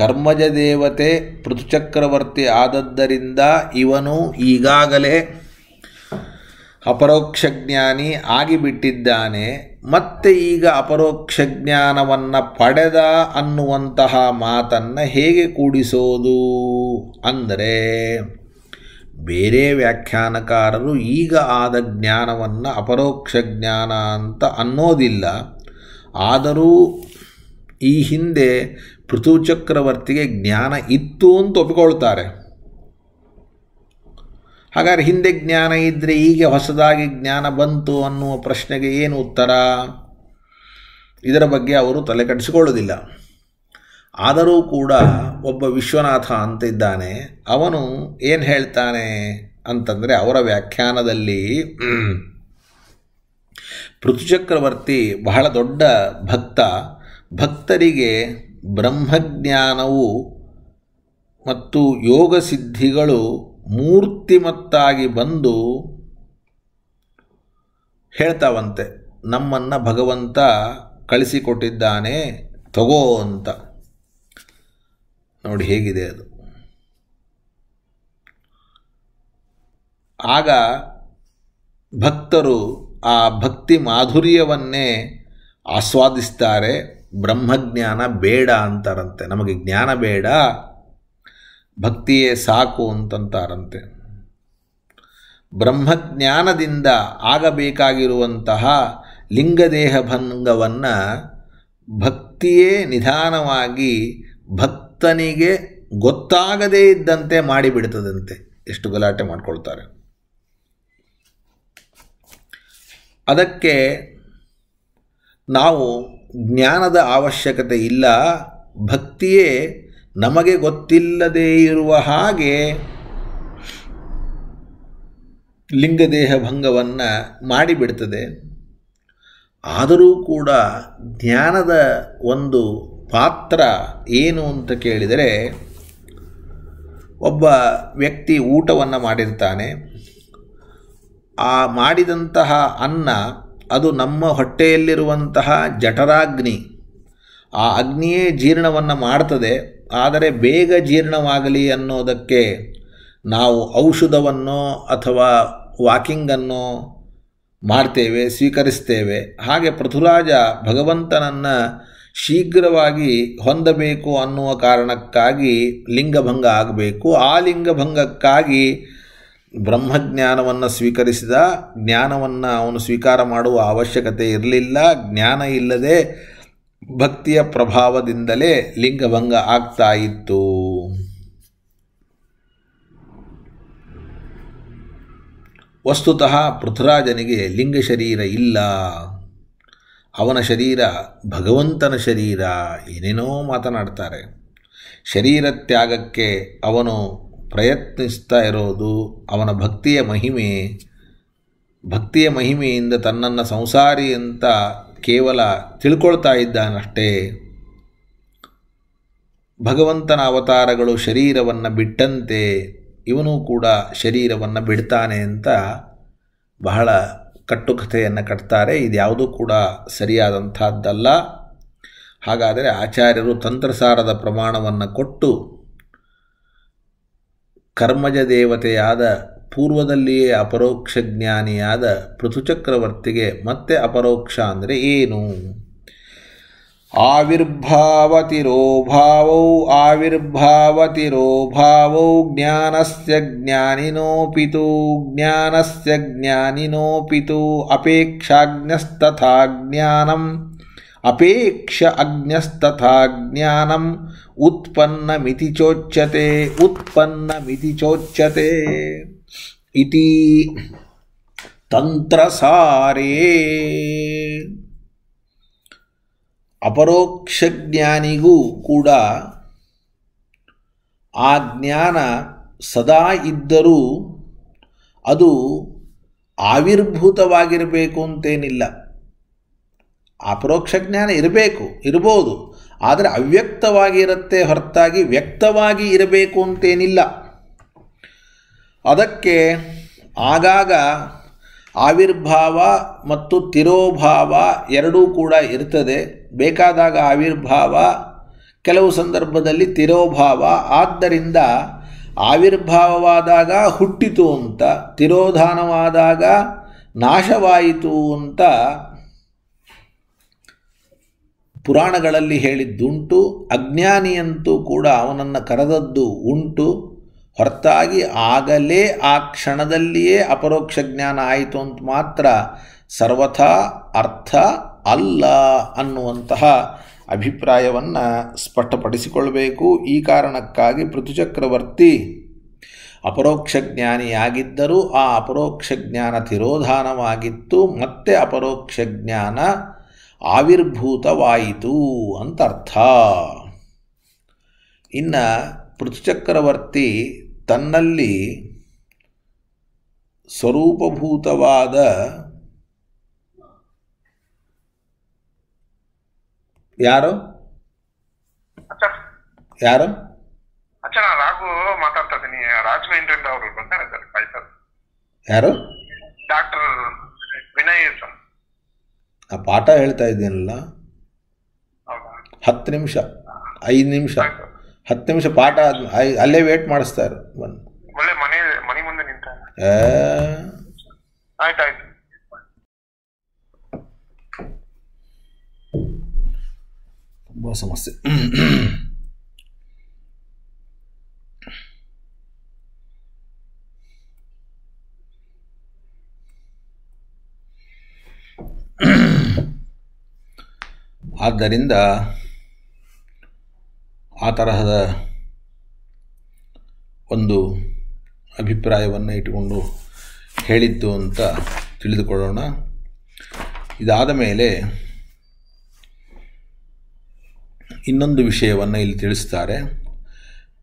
ಕರ್ಮಜ ದೇವತೆ ಪೃಥುಚಕ್ರವರ್ತಿ ಆದದ್ದರಿಂದ ಇವನು ಈಗಾಗಲೇ ಅಪರೋಕ್ಷ ಜ್ಞಾನಿ ಆಗಿಬಿಟ್ಟಿದ್ದಾನೆ ಮತ್ತೆ ಈಗ ಅಪರೋಕ್ಷ ಜ್ಞಾನವನ್ನು ಪಡೆದ ಅನ್ನುವಂತಹ ಮಾತನ್ನು ಹೇಗೆ ಕೂಡಿಸೋದು ಅಂದರೆ ಬೇರೆ ವ್ಯಾಖ್ಯಾನಕಾರರು ಈಗ ಆದ ಜ್ಞಾನವನ್ನು ಅಪರೋಕ್ಷ ಜ್ಞಾನ ಅಂತ ಅನ್ನೋದಿಲ್ಲ ಆದರೂ ಈ ಹಿಂದೆ ಪೃಥು ಚಕ್ರವರ್ತಿಗೆ ಜ್ಞಾನ ಇತ್ತು ಅಂತ ಒಪ್ಪಿಕೊಳ್ತಾರೆ ಹಾಗಾದ್ರೆ ಹಿಂದೆ ಜ್ಞಾನ ಇದ್ದರೆ ಹೀಗೆ ಹೊಸದಾಗಿ ಜ್ಞಾನ ಬಂತು ಅನ್ನುವ ಪ್ರಶ್ನೆಗೆ ಏನು ಉತ್ತರ ಇದರ ಬಗ್ಗೆ ಅವರು ತಲೆ ಕಟ್ಟಿಸಿಕೊಳ್ಳೋದಿಲ್ಲ ಆದರೂ ಕೂಡ ಒಬ್ಬ ವಿಶ್ವನಾಥ ಅಂತ ಇದ್ದಾನೆ ಅವನು ಏನು ಹೇಳ್ತಾನೆ ಅಂತಂದರೆ ಅವರ ವ್ಯಾಖ್ಯಾನದಲ್ಲಿ ಪೃಥುಚಕ್ರವರ್ತಿ ಬಹಳ ದೊಡ್ಡ ಭಕ್ತ ಭಕ್ತರಿಗೆ ಬ್ರಹ್ಮಜ್ಞಾನವು ಮತ್ತು ಯೋಗ ಸಿದ್ಧಿಗಳು ಮೂರ್ತಿಮತ್ತಾಗಿ ಬಂದು ಹೇಳ್ತಾವಂತೆ ನಮ್ಮನ್ನು ಭಗವಂತ ಕಳಿಸಿಕೊಟ್ಟಿದ್ದಾನೆ ತಗೋ ಅಂತ ನೋಡಿ ಹೇಗಿದೆ ಅದು ಆಗ ಭಕ್ತರು ಆ ಭಕ್ತಿ ಮಾಧುರ್ಯವನ್ನೇ ಆಸ್ವಾದಿಸ್ತಾರೆ ಬ್ರಹ್ಮಜ್ಞಾನ ಬೇಡ ಅಂತಾರಂತೆ ನಮಗೆ ಜ್ಞಾನ ಬೇಡ ಭಕ್ತಿಯೇ ಸಾಕು ಅಂತಂತಾರಂತೆ ಬ್ರಹ್ಮಜ್ಞಾನದಿಂದ ಆಗಬೇಕಾಗಿರುವಂತಹ ಲಿಂಗದೇಹ ಭಂಗವನ್ನು ಭಕ್ತಿಯೇ ನಿಧಾನವಾಗಿ ಭಕ್ತನಿಗೆ ಗೊತ್ತಾಗದೇ ಇದ್ದಂತೆ ಮಾಡಿಬಿಡ್ತದಂತೆ ಎಷ್ಟು ಗಲಾಟೆ ಮಾಡಿಕೊಳ್ತಾರೆ ಅದಕ್ಕೆ ನಾವು ಜ್ಞಾನದ ಅವಶ್ಯಕತೆ ಇಲ್ಲ ಭಕ್ತಿಯೇ ನಮಗೆ ಗೊತ್ತಿಲ್ಲದೇ ಇರುವ ಹಾಗೆ ಲಿಂಗದೇಹ ಭಂಗವನ್ನು ಮಾಡಿಬಿಡ್ತದೆ ಆದರೂ ಕೂಡ ಜ್ಞಾನದ ಒಂದು ಪಾತ್ರ ಏನು ಅಂತ ಕೇಳಿದರೆ ಒಬ್ಬ ವ್ಯಕ್ತಿ ಊಟವನ್ನು ಮಾಡಿರ್ತಾನೆ ಆ ಮಾಡಿದಂತಹ ಅನ್ನ ಅದು ನಮ್ಮ ಹೊಟ್ಟೆಯಲ್ಲಿರುವಂತಹ ಜಠರಾಗ್ನಿ ಆ ಅಗ್ನಿಯೇ ಜೀರ್ಣವನ್ನು ಮಾಡ್ತದೆ ಆದರೆ ಬೇಗ ಜೀರ್ಣವಾಗಲಿ ಅನ್ನೋದಕ್ಕೆ ನಾವು ಔಷಧವನ್ನು ಅಥವಾ ವಾಕಿಂಗನ್ನು ಮಾಡ್ತೇವೆ ಸ್ವೀಕರಿಸ್ತೇವೆ ಹಾಗೆ ಪೃಥುರಾಜ ಭಗವಂತನನ್ನು ಶೀಘ್ರವಾಗಿ ಹೊಂದಬೇಕು ಅನ್ನುವ ಕಾರಣಕ್ಕಾಗಿ ಲಿಂಗಭಂಗ ಆಗಬೇಕು ಆ ಲಿಂಗಭಂಗಕ್ಕಾಗಿ ಬ್ರಹ್ಮಜ್ಞಾನವನ್ನು ಸ್ವೀಕರಿಸಿದ ಜ್ಞಾನವನ್ನು ಅವನು ಸ್ವೀಕಾರ ಮಾಡುವ ಅವಶ್ಯಕತೆ ಇರಲಿಲ್ಲ ಜ್ಞಾನ ಇಲ್ಲದೆ ಭಕ್ತಿಯ ಪ್ರಭಾವದಿಂದಲೇ ಲಿಂಗಭಂಗ ಆಗ್ತಾ ಇತ್ತು ವಸ್ತುತಃ ಪೃಥ್ವರಾಜನಿಗೆ ಲಿಂಗ ಶರೀರ ಇಲ್ಲ ಅವನ ಶರೀರ ಭಗವಂತನ ಶರೀರ ಏನೇನೋ ಮಾತನಾಡ್ತಾರೆ ಶರೀರ ತ್ಯಾಗಕ್ಕೆ ಅವನು ಪ್ರಯತ್ನಿಸ್ತಾ ಇರೋದು ಅವನ ಭಕ್ತಿಯ ಮಹಿಮೆ ಭಕ್ತಿಯ ಮಹಿಮೆಯಿಂದ ತನ್ನನ್ನು ಸಂಸಾರಿ ಅಂತ ಕೇವಲ ತಿಳ್ಕೊಳ್ತಾ ಇದ್ದಾನಷ್ಟೇ ಭಗವಂತನ ಅವತಾರಗಳು ಶರೀರವನ್ನು ಬಿಟ್ಟಂತೆ ಇವನೂ ಕೂಡ ಶರೀರವನ್ನು ಬಿಡ್ತಾನೆ ಅಂತ ಬಹಳ ಕಟ್ಟುಕಥೆಯನ್ನು ಕಟ್ತಾರೆ ಇದ್ಯಾವುದೂ ಕೂಡ ಸರಿಯಾದಂಥದ್ದಲ್ಲ ಹಾಗಾದರೆ ಆಚಾರ್ಯರು ತಂತ್ರಸಾರದ ಪ್ರಮಾಣವನ್ನು ಕೊಟ್ಟು ಕರ್ಮಜ ದೇವತೆಯಾದ ಪೂರ್ವದಲ್ಲಿಯೇ ಅಪರೋಕ್ಷ ಜ್ಞಾನಿಯಾದ ಪೃಥುಚಕ್ರವರ್ತಿಗೆ ಮತ್ತೆ ಅಪರೋಕ್ಷ ಅಂದರೆ ಏನು ಆವಿರ್ಭಾವತಿರೋ ಭಾವೌ ಜ್ಞಾನಸ್ಯ ಜ್ಞಾನಿನೋಪಿತು ಜ್ಞಾನಸ್ಯ ಜ್ಞಾನಿನೋಪಿತು ಅಪೇಕ್ಷಾಜ್ಞಸ್ತಥಾ ಜ್ಞಾನಂ ಅಪೇಕ್ಷ ಅಜ್ಞಸ್ತಥಾ ಜ್ಞಾನಂ ಮಿತಿ ಚೋಚ್ಯತೆ ಮಿತಿ ಚೋಚ್ಯತೆ ಇತಿ ತಂತ್ರಸಾರೇ ಅಪರೋಕ್ಷ ಜ್ಞಾನಿಗೂ ಕೂಡ ಆ ಜ್ಞಾನ ಸದಾ ಇದ್ದರೂ ಅದು ಆವಿರ್ಭೂತವಾಗಿರಬೇಕು ಅಂತೇನಿಲ್ಲ ಅಪರೋಕ್ಷ ಜ್ಞಾನ ಇರಬೇಕು ಇರ್ಬೋದು ಆದರೆ ಅವ್ಯಕ್ತವಾಗಿ ಇರುತ್ತೆ ಹೊರತಾಗಿ ವ್ಯಕ್ತವಾಗಿ ಇರಬೇಕು ಅಂತೇನಿಲ್ಲ ಅದಕ್ಕೆ ಆಗಾಗ ಆವಿರ್ಭಾವ ಮತ್ತು ತಿರೋಭಾವ ಎರಡೂ ಕೂಡ ಇರ್ತದೆ ಬೇಕಾದಾಗ ಆವಿರ್ಭಾವ ಕೆಲವು ಸಂದರ್ಭದಲ್ಲಿ ತಿರೋಭಾವ ಆದ್ದರಿಂದ ಆವಿರ್ಭಾವವಾದಾಗ ಹುಟ್ಟಿತು ಅಂತ ತಿರೋಧಾನವಾದಾಗ ನಾಶವಾಯಿತು ಅಂತ ಪುರಾಣಗಳಲ್ಲಿ ಹೇಳಿದ್ದುಂಟು ಅಜ್ಞಾನಿಯಂತೂ ಕೂಡ ಅವನನ್ನು ಕರೆದದ್ದು ಉಂಟು ಹೊರತಾಗಿ ಆಗಲೇ ಆ ಕ್ಷಣದಲ್ಲಿಯೇ ಅಪರೋಕ್ಷ ಜ್ಞಾನ ಆಯಿತು ಅಂತ ಮಾತ್ರ ಸರ್ವಥಾ ಅರ್ಥ ಅಲ್ಲ ಅನ್ನುವಂತಹ ಅಭಿಪ್ರಾಯವನ್ನು ಸ್ಪಷ್ಟಪಡಿಸಿಕೊಳ್ಳಬೇಕು ಈ ಕಾರಣಕ್ಕಾಗಿ ಪೃಥುಚಕ್ರವರ್ತಿ ಅಪರೋಕ್ಷ ಜ್ಞಾನಿಯಾಗಿದ್ದರೂ ಆ ಅಪರೋಕ್ಷ ಜ್ಞಾನ ತಿರೋಧಾನವಾಗಿತ್ತು ಮತ್ತೆ ಅಪರೋಕ್ಷ ಜ್ಞಾನ ಆವಿರ್ಭೂತವಾಯಿತು ಅಂತ ಅರ್ಥ ಇನ್ನು ಪೃಥುಚಕ್ರವರ್ತಿ ತನ್ನಲ್ಲಿ ಸ್ವರೂಪಭೂತವಾದ ಯಾರು ಯಾರು ಅಚ್ಚನ ರಾಘು ಮಾತಾಡ್ತಾ ಇದ್ದೀನಿ ರಾಜವೇಂದ್ರಿಂದ ಅವರು ಬಂದಾರೆ ಸರ್ ಯಾರು ಡಾಕ್ಟರ್ ವಿನಯ್ ಆ ಪಾಠ ಹೇಳ್ತಾ ಇದ್ದೀನಲ್ಲ ಹತ್ತು ನಿಮಿಷ ಐದು ನಿಮಿಷ ಹತ್ತು ನಿಮಿಷ ಪಾಠ ಅಲ್ಲೇ ವೇಟ್ ಮಾಡಿಸ್ತಾರೆ ಬಂದು ಒಳ್ಳೆ ಮನೆ ಮನೆ ಮುಂದೆ ನಿಂತ ಆಯ್ತಾಯ್ತು ತುಂಬ ಸಮಸ್ಯೆ ಆದ್ದರಿಂದ ಆ ತರಹದ ಒಂದು ಅಭಿಪ್ರಾಯವನ್ನು ಇಟ್ಟುಕೊಂಡು ಹೇಳಿದ್ದು ಅಂತ ತಿಳಿದುಕೊಳ್ಳೋಣ ಇದಾದ ಮೇಲೆ ಇನ್ನೊಂದು ವಿಷಯವನ್ನು ಇಲ್ಲಿ ತಿಳಿಸ್ತಾರೆ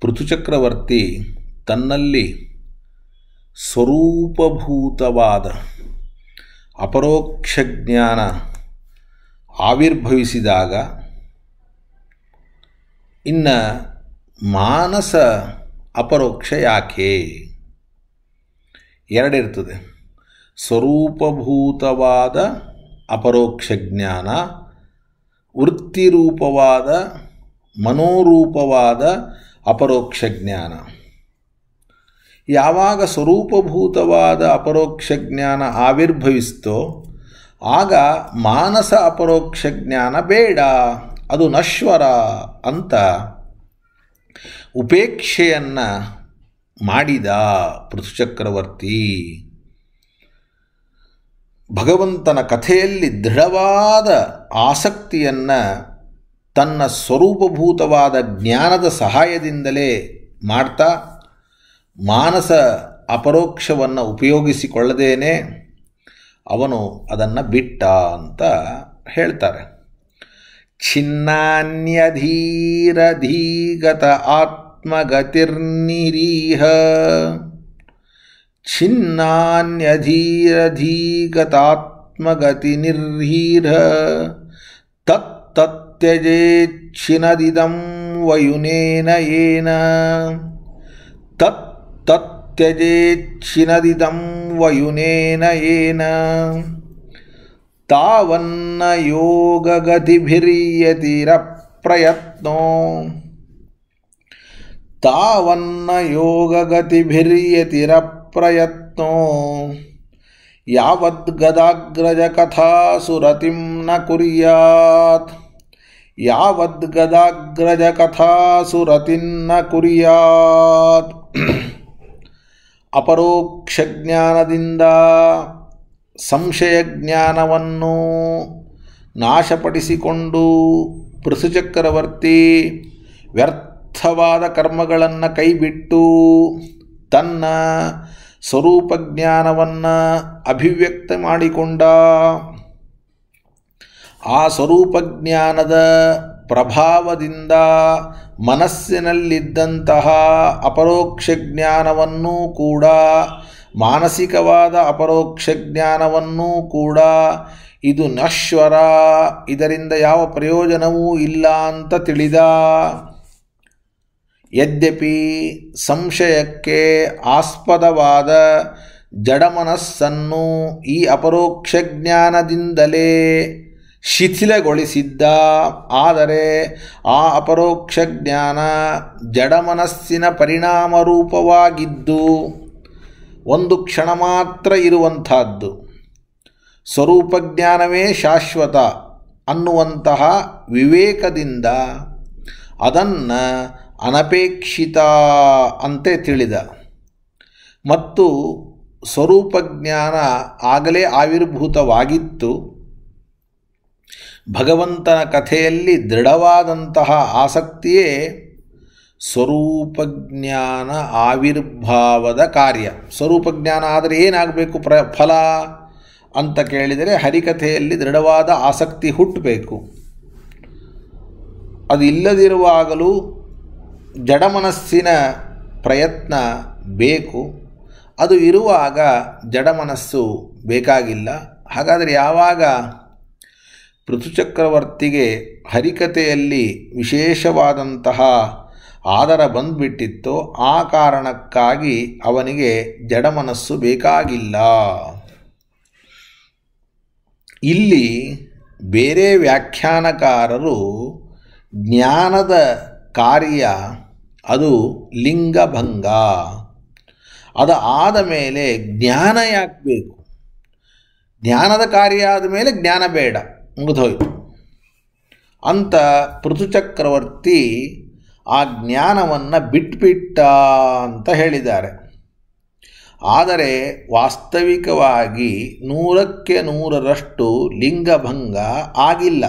ಪೃಥುಚಕ್ರವರ್ತಿ ತನ್ನಲ್ಲಿ ಸ್ವರೂಪಭೂತವಾದ ಅಪರೋಕ್ಷ ಜ್ಞಾನ ಆವಿರ್ಭವಿಸಿದಾಗ ಇನ್ನು ಮಾನಸ ಅಪರೋಕ್ಷ ಯಾಕೆ ಎರಡಿರ್ತದೆ ಸ್ವರೂಪಭೂತವಾದ ಅಪರೋಕ್ಷ ಜ್ಞಾನ ವೃತ್ತಿರೂಪವಾದ ಮನೋರೂಪವಾದ ಅಪರೋಕ್ಷ ಜ್ಞಾನ ಯಾವಾಗ ಸ್ವರೂಪಭೂತವಾದ ಅಪರೋಕ್ಷ ಜ್ಞಾನ ಆವಿರ್ಭವಿಸ್ತೋ ಆಗ ಮಾನಸ ಅಪರೋಕ್ಷ ಜ್ಞಾನ ಬೇಡ ಅದು ನಶ್ವರ ಅಂತ ಉಪೇಕ್ಷೆಯನ್ನು ಮಾಡಿದ ಪೃಥುಚಕ್ರವರ್ತಿ ಭಗವಂತನ ಕಥೆಯಲ್ಲಿ ದೃಢವಾದ ಆಸಕ್ತಿಯನ್ನು ತನ್ನ ಸ್ವರೂಪಭೂತವಾದ ಜ್ಞಾನದ ಸಹಾಯದಿಂದಲೇ ಮಾಡ್ತಾ ಮಾನಸ ಅಪರೋಕ್ಷವನ್ನು ಉಪಯೋಗಿಸಿಕೊಳ್ಳದೇನೆ ಅವನು ಅದನ್ನು ಬಿಟ್ಟ ಅಂತ ಹೇಳ್ತಾರೆ छिन्नान्यधीरधीगत आत्मगतिर्निरीह छिन्नान्यधीरधीगत आत्मगतिनिरीर तत्तत्यजेच्छिनदिदं वयुनेन येन तत्तजेच्छिनदिदं वयुनेन येन तावन्न प्रयत्नो तावन्न कथा यावद्गदाग्रजकथासुरतिं न कथा न यावद्गदाग्रजकथासुरतिन्न अपरोक्ष ज्ञानदिंदा ಸಂಶಯ ಜ್ಞಾನವನ್ನು ನಾಶಪಡಿಸಿಕೊಂಡು ಪೃಥುಚಕ್ರವರ್ತಿ ವ್ಯರ್ಥವಾದ ಕರ್ಮಗಳನ್ನು ಕೈಬಿಟ್ಟು ತನ್ನ ಸ್ವರೂಪ ಜ್ಞಾನವನ್ನು ಅಭಿವ್ಯಕ್ತ ಮಾಡಿಕೊಂಡ ಆ ಸ್ವರೂಪ ಜ್ಞಾನದ ಪ್ರಭಾವದಿಂದ ಮನಸ್ಸಿನಲ್ಲಿದ್ದಂತಹ ಅಪರೋಕ್ಷ ಜ್ಞಾನವನ್ನೂ ಕೂಡ ಮಾನಸಿಕವಾದ ಅಪರೋಕ್ಷ ಜ್ಞಾನವನ್ನೂ ಕೂಡ ಇದು ನಶ್ವರ ಇದರಿಂದ ಯಾವ ಪ್ರಯೋಜನವೂ ಇಲ್ಲ ಅಂತ ತಿಳಿದ ಯದ್ಯಪಿ ಸಂಶಯಕ್ಕೆ ಆಸ್ಪದವಾದ ಜಡಮನಸ್ಸನ್ನು ಈ ಅಪರೋಕ್ಷ ಜ್ಞಾನದಿಂದಲೇ ಶಿಥಿಲಗೊಳಿಸಿದ್ದ ಆದರೆ ಆ ಅಪರೋಕ್ಷ ಜ್ಞಾನ ಜಡಮನಸ್ಸಿನ ರೂಪವಾಗಿದ್ದು ಒಂದು ಕ್ಷಣ ಮಾತ್ರ ಇರುವಂತಹದ್ದು ಸ್ವರೂಪಜ್ಞಾನವೇ ಶಾಶ್ವತ ಅನ್ನುವಂತಹ ವಿವೇಕದಿಂದ ಅದನ್ನು ಅನಪೇಕ್ಷಿತ ಅಂತೆ ತಿಳಿದ ಮತ್ತು ಸ್ವರೂಪಜ್ಞಾನ ಆಗಲೇ ಆವಿರ್ಭೂತವಾಗಿತ್ತು ಭಗವಂತನ ಕಥೆಯಲ್ಲಿ ದೃಢವಾದಂತಹ ಆಸಕ್ತಿಯೇ ಸ್ವರೂಪಜ್ಞಾನ ಆವಿರ್ಭಾವದ ಕಾರ್ಯ ಸ್ವರೂಪಜ್ಞಾನ ಆದರೆ ಏನಾಗಬೇಕು ಪ್ರ ಫಲ ಅಂತ ಕೇಳಿದರೆ ಹರಿಕಥೆಯಲ್ಲಿ ದೃಢವಾದ ಆಸಕ್ತಿ ಹುಟ್ಟಬೇಕು ಅದು ಇಲ್ಲದಿರುವಾಗಲೂ ಜಡಮನಸ್ಸಿನ ಪ್ರಯತ್ನ ಬೇಕು ಅದು ಇರುವಾಗ ಜಡಮನಸ್ಸು ಬೇಕಾಗಿಲ್ಲ ಹಾಗಾದರೆ ಯಾವಾಗ ಪೃಥುಚಕ್ರವರ್ತಿಗೆ ಹರಿಕತೆಯಲ್ಲಿ ವಿಶೇಷವಾದಂತಹ ಆದರ ಬಂದ್ಬಿಟ್ಟಿತ್ತು ಆ ಕಾರಣಕ್ಕಾಗಿ ಅವನಿಗೆ ಜಡಮನಸ್ಸು ಬೇಕಾಗಿಲ್ಲ ಇಲ್ಲಿ ಬೇರೆ ವ್ಯಾಖ್ಯಾನಕಾರರು ಜ್ಞಾನದ ಕಾರ್ಯ ಅದು ಲಿಂಗಭಂಗ ಅದು ಆದ ಮೇಲೆ ಜ್ಞಾನ ಯಾಕೆ ಬೇಕು ಜ್ಞಾನದ ಕಾರ್ಯ ಆದ ಮೇಲೆ ಜ್ಞಾನ ಬೇಡ ಮುಗಿದೋಯ್ತು ಅಂತ ಚಕ್ರವರ್ತಿ ಆ ಜ್ಞಾನವನ್ನು ಬಿಟ್ಬಿಟ್ಟ ಅಂತ ಹೇಳಿದ್ದಾರೆ ಆದರೆ ವಾಸ್ತವಿಕವಾಗಿ ನೂರಕ್ಕೆ ನೂರರಷ್ಟು ಲಿಂಗಭಂಗ ಆಗಿಲ್ಲ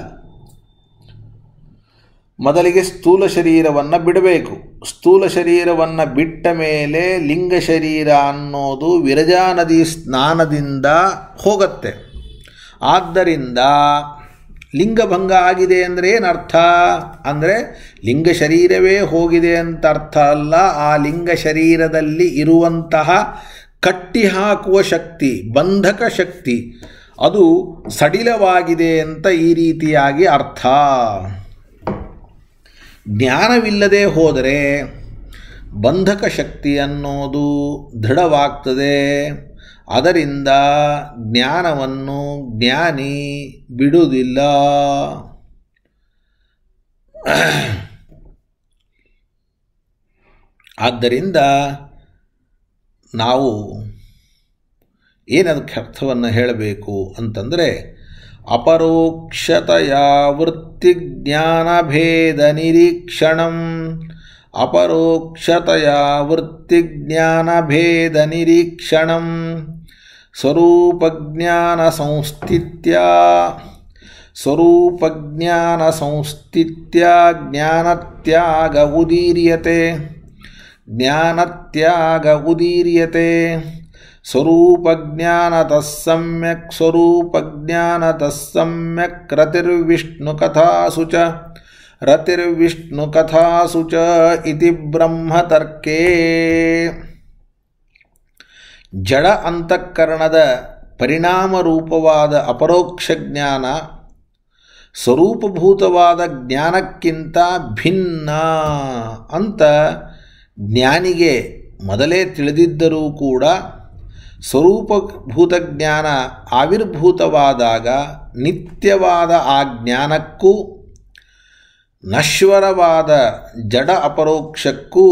ಮೊದಲಿಗೆ ಸ್ಥೂಲ ಶರೀರವನ್ನು ಬಿಡಬೇಕು ಸ್ಥೂಲ ಶರೀರವನ್ನು ಬಿಟ್ಟ ಮೇಲೆ ಲಿಂಗ ಶರೀರ ಅನ್ನೋದು ವಿರಜಾ ನದಿ ಸ್ನಾನದಿಂದ ಹೋಗುತ್ತೆ ಆದ್ದರಿಂದ ಲಿಂಗಭಂಗ ಆಗಿದೆ ಅಂದರೆ ಏನರ್ಥ ಅಂದರೆ ಲಿಂಗ ಶರೀರವೇ ಹೋಗಿದೆ ಅಂತ ಅರ್ಥ ಅಲ್ಲ ಆ ಲಿಂಗ ಶರೀರದಲ್ಲಿ ಇರುವಂತಹ ಕಟ್ಟಿ ಹಾಕುವ ಶಕ್ತಿ ಬಂಧಕ ಶಕ್ತಿ ಅದು ಸಡಿಲವಾಗಿದೆ ಅಂತ ಈ ರೀತಿಯಾಗಿ ಅರ್ಥ ಜ್ಞಾನವಿಲ್ಲದೆ ಹೋದರೆ ಬಂಧಕ ಶಕ್ತಿ ಅನ್ನೋದು ದೃಢವಾಗ್ತದೆ ಅದರಿಂದ ಜ್ಞಾನವನ್ನು ಜ್ಞಾನಿ ಬಿಡುವುದಿಲ್ಲ ಆದ್ದರಿಂದ ನಾವು ಏನದಕ್ಕೆ ಅರ್ಥವನ್ನು ಹೇಳಬೇಕು ಅಂತಂದರೆ ಅಪರೋಕ್ಷತೆಯ ವೃತ್ತಿಜ್ಞಾನಭೇದ ನಿರೀಕ್ಷಣಂ ಅಪರೋಕ್ಷತೆಯ ಭೇದ ನಿರೀಕ್ಷಣಂ संस्थित्या स्वरूपज्ञानसंस्थित्या स्वरूपज्ञानसंस्थित्या ज्ञानत्याग उदीर्यते ज्ञानत्याग उदीर्यते स्वरूपज्ञानतः सम्यक् स्वरूपज्ञानतः रतिर्विष्णु कथासु च रतिर्विष्णु कथासु च इति ब्रह्मतर्के ಜಡ ಅಂತಃಕರಣದ ರೂಪವಾದ ಅಪರೋಕ್ಷ ಜ್ಞಾನ ಸ್ವರೂಪಭೂತವಾದ ಜ್ಞಾನಕ್ಕಿಂತ ಭಿನ್ನ ಅಂತ ಜ್ಞಾನಿಗೆ ಮೊದಲೇ ತಿಳಿದಿದ್ದರೂ ಕೂಡ ಸ್ವರೂಪಭೂತ ಜ್ಞಾನ ಆವಿರ್ಭೂತವಾದಾಗ ನಿತ್ಯವಾದ ಆ ಜ್ಞಾನಕ್ಕೂ ನಶ್ವರವಾದ ಜಡ ಅಪರೋಕ್ಷಕ್ಕೂ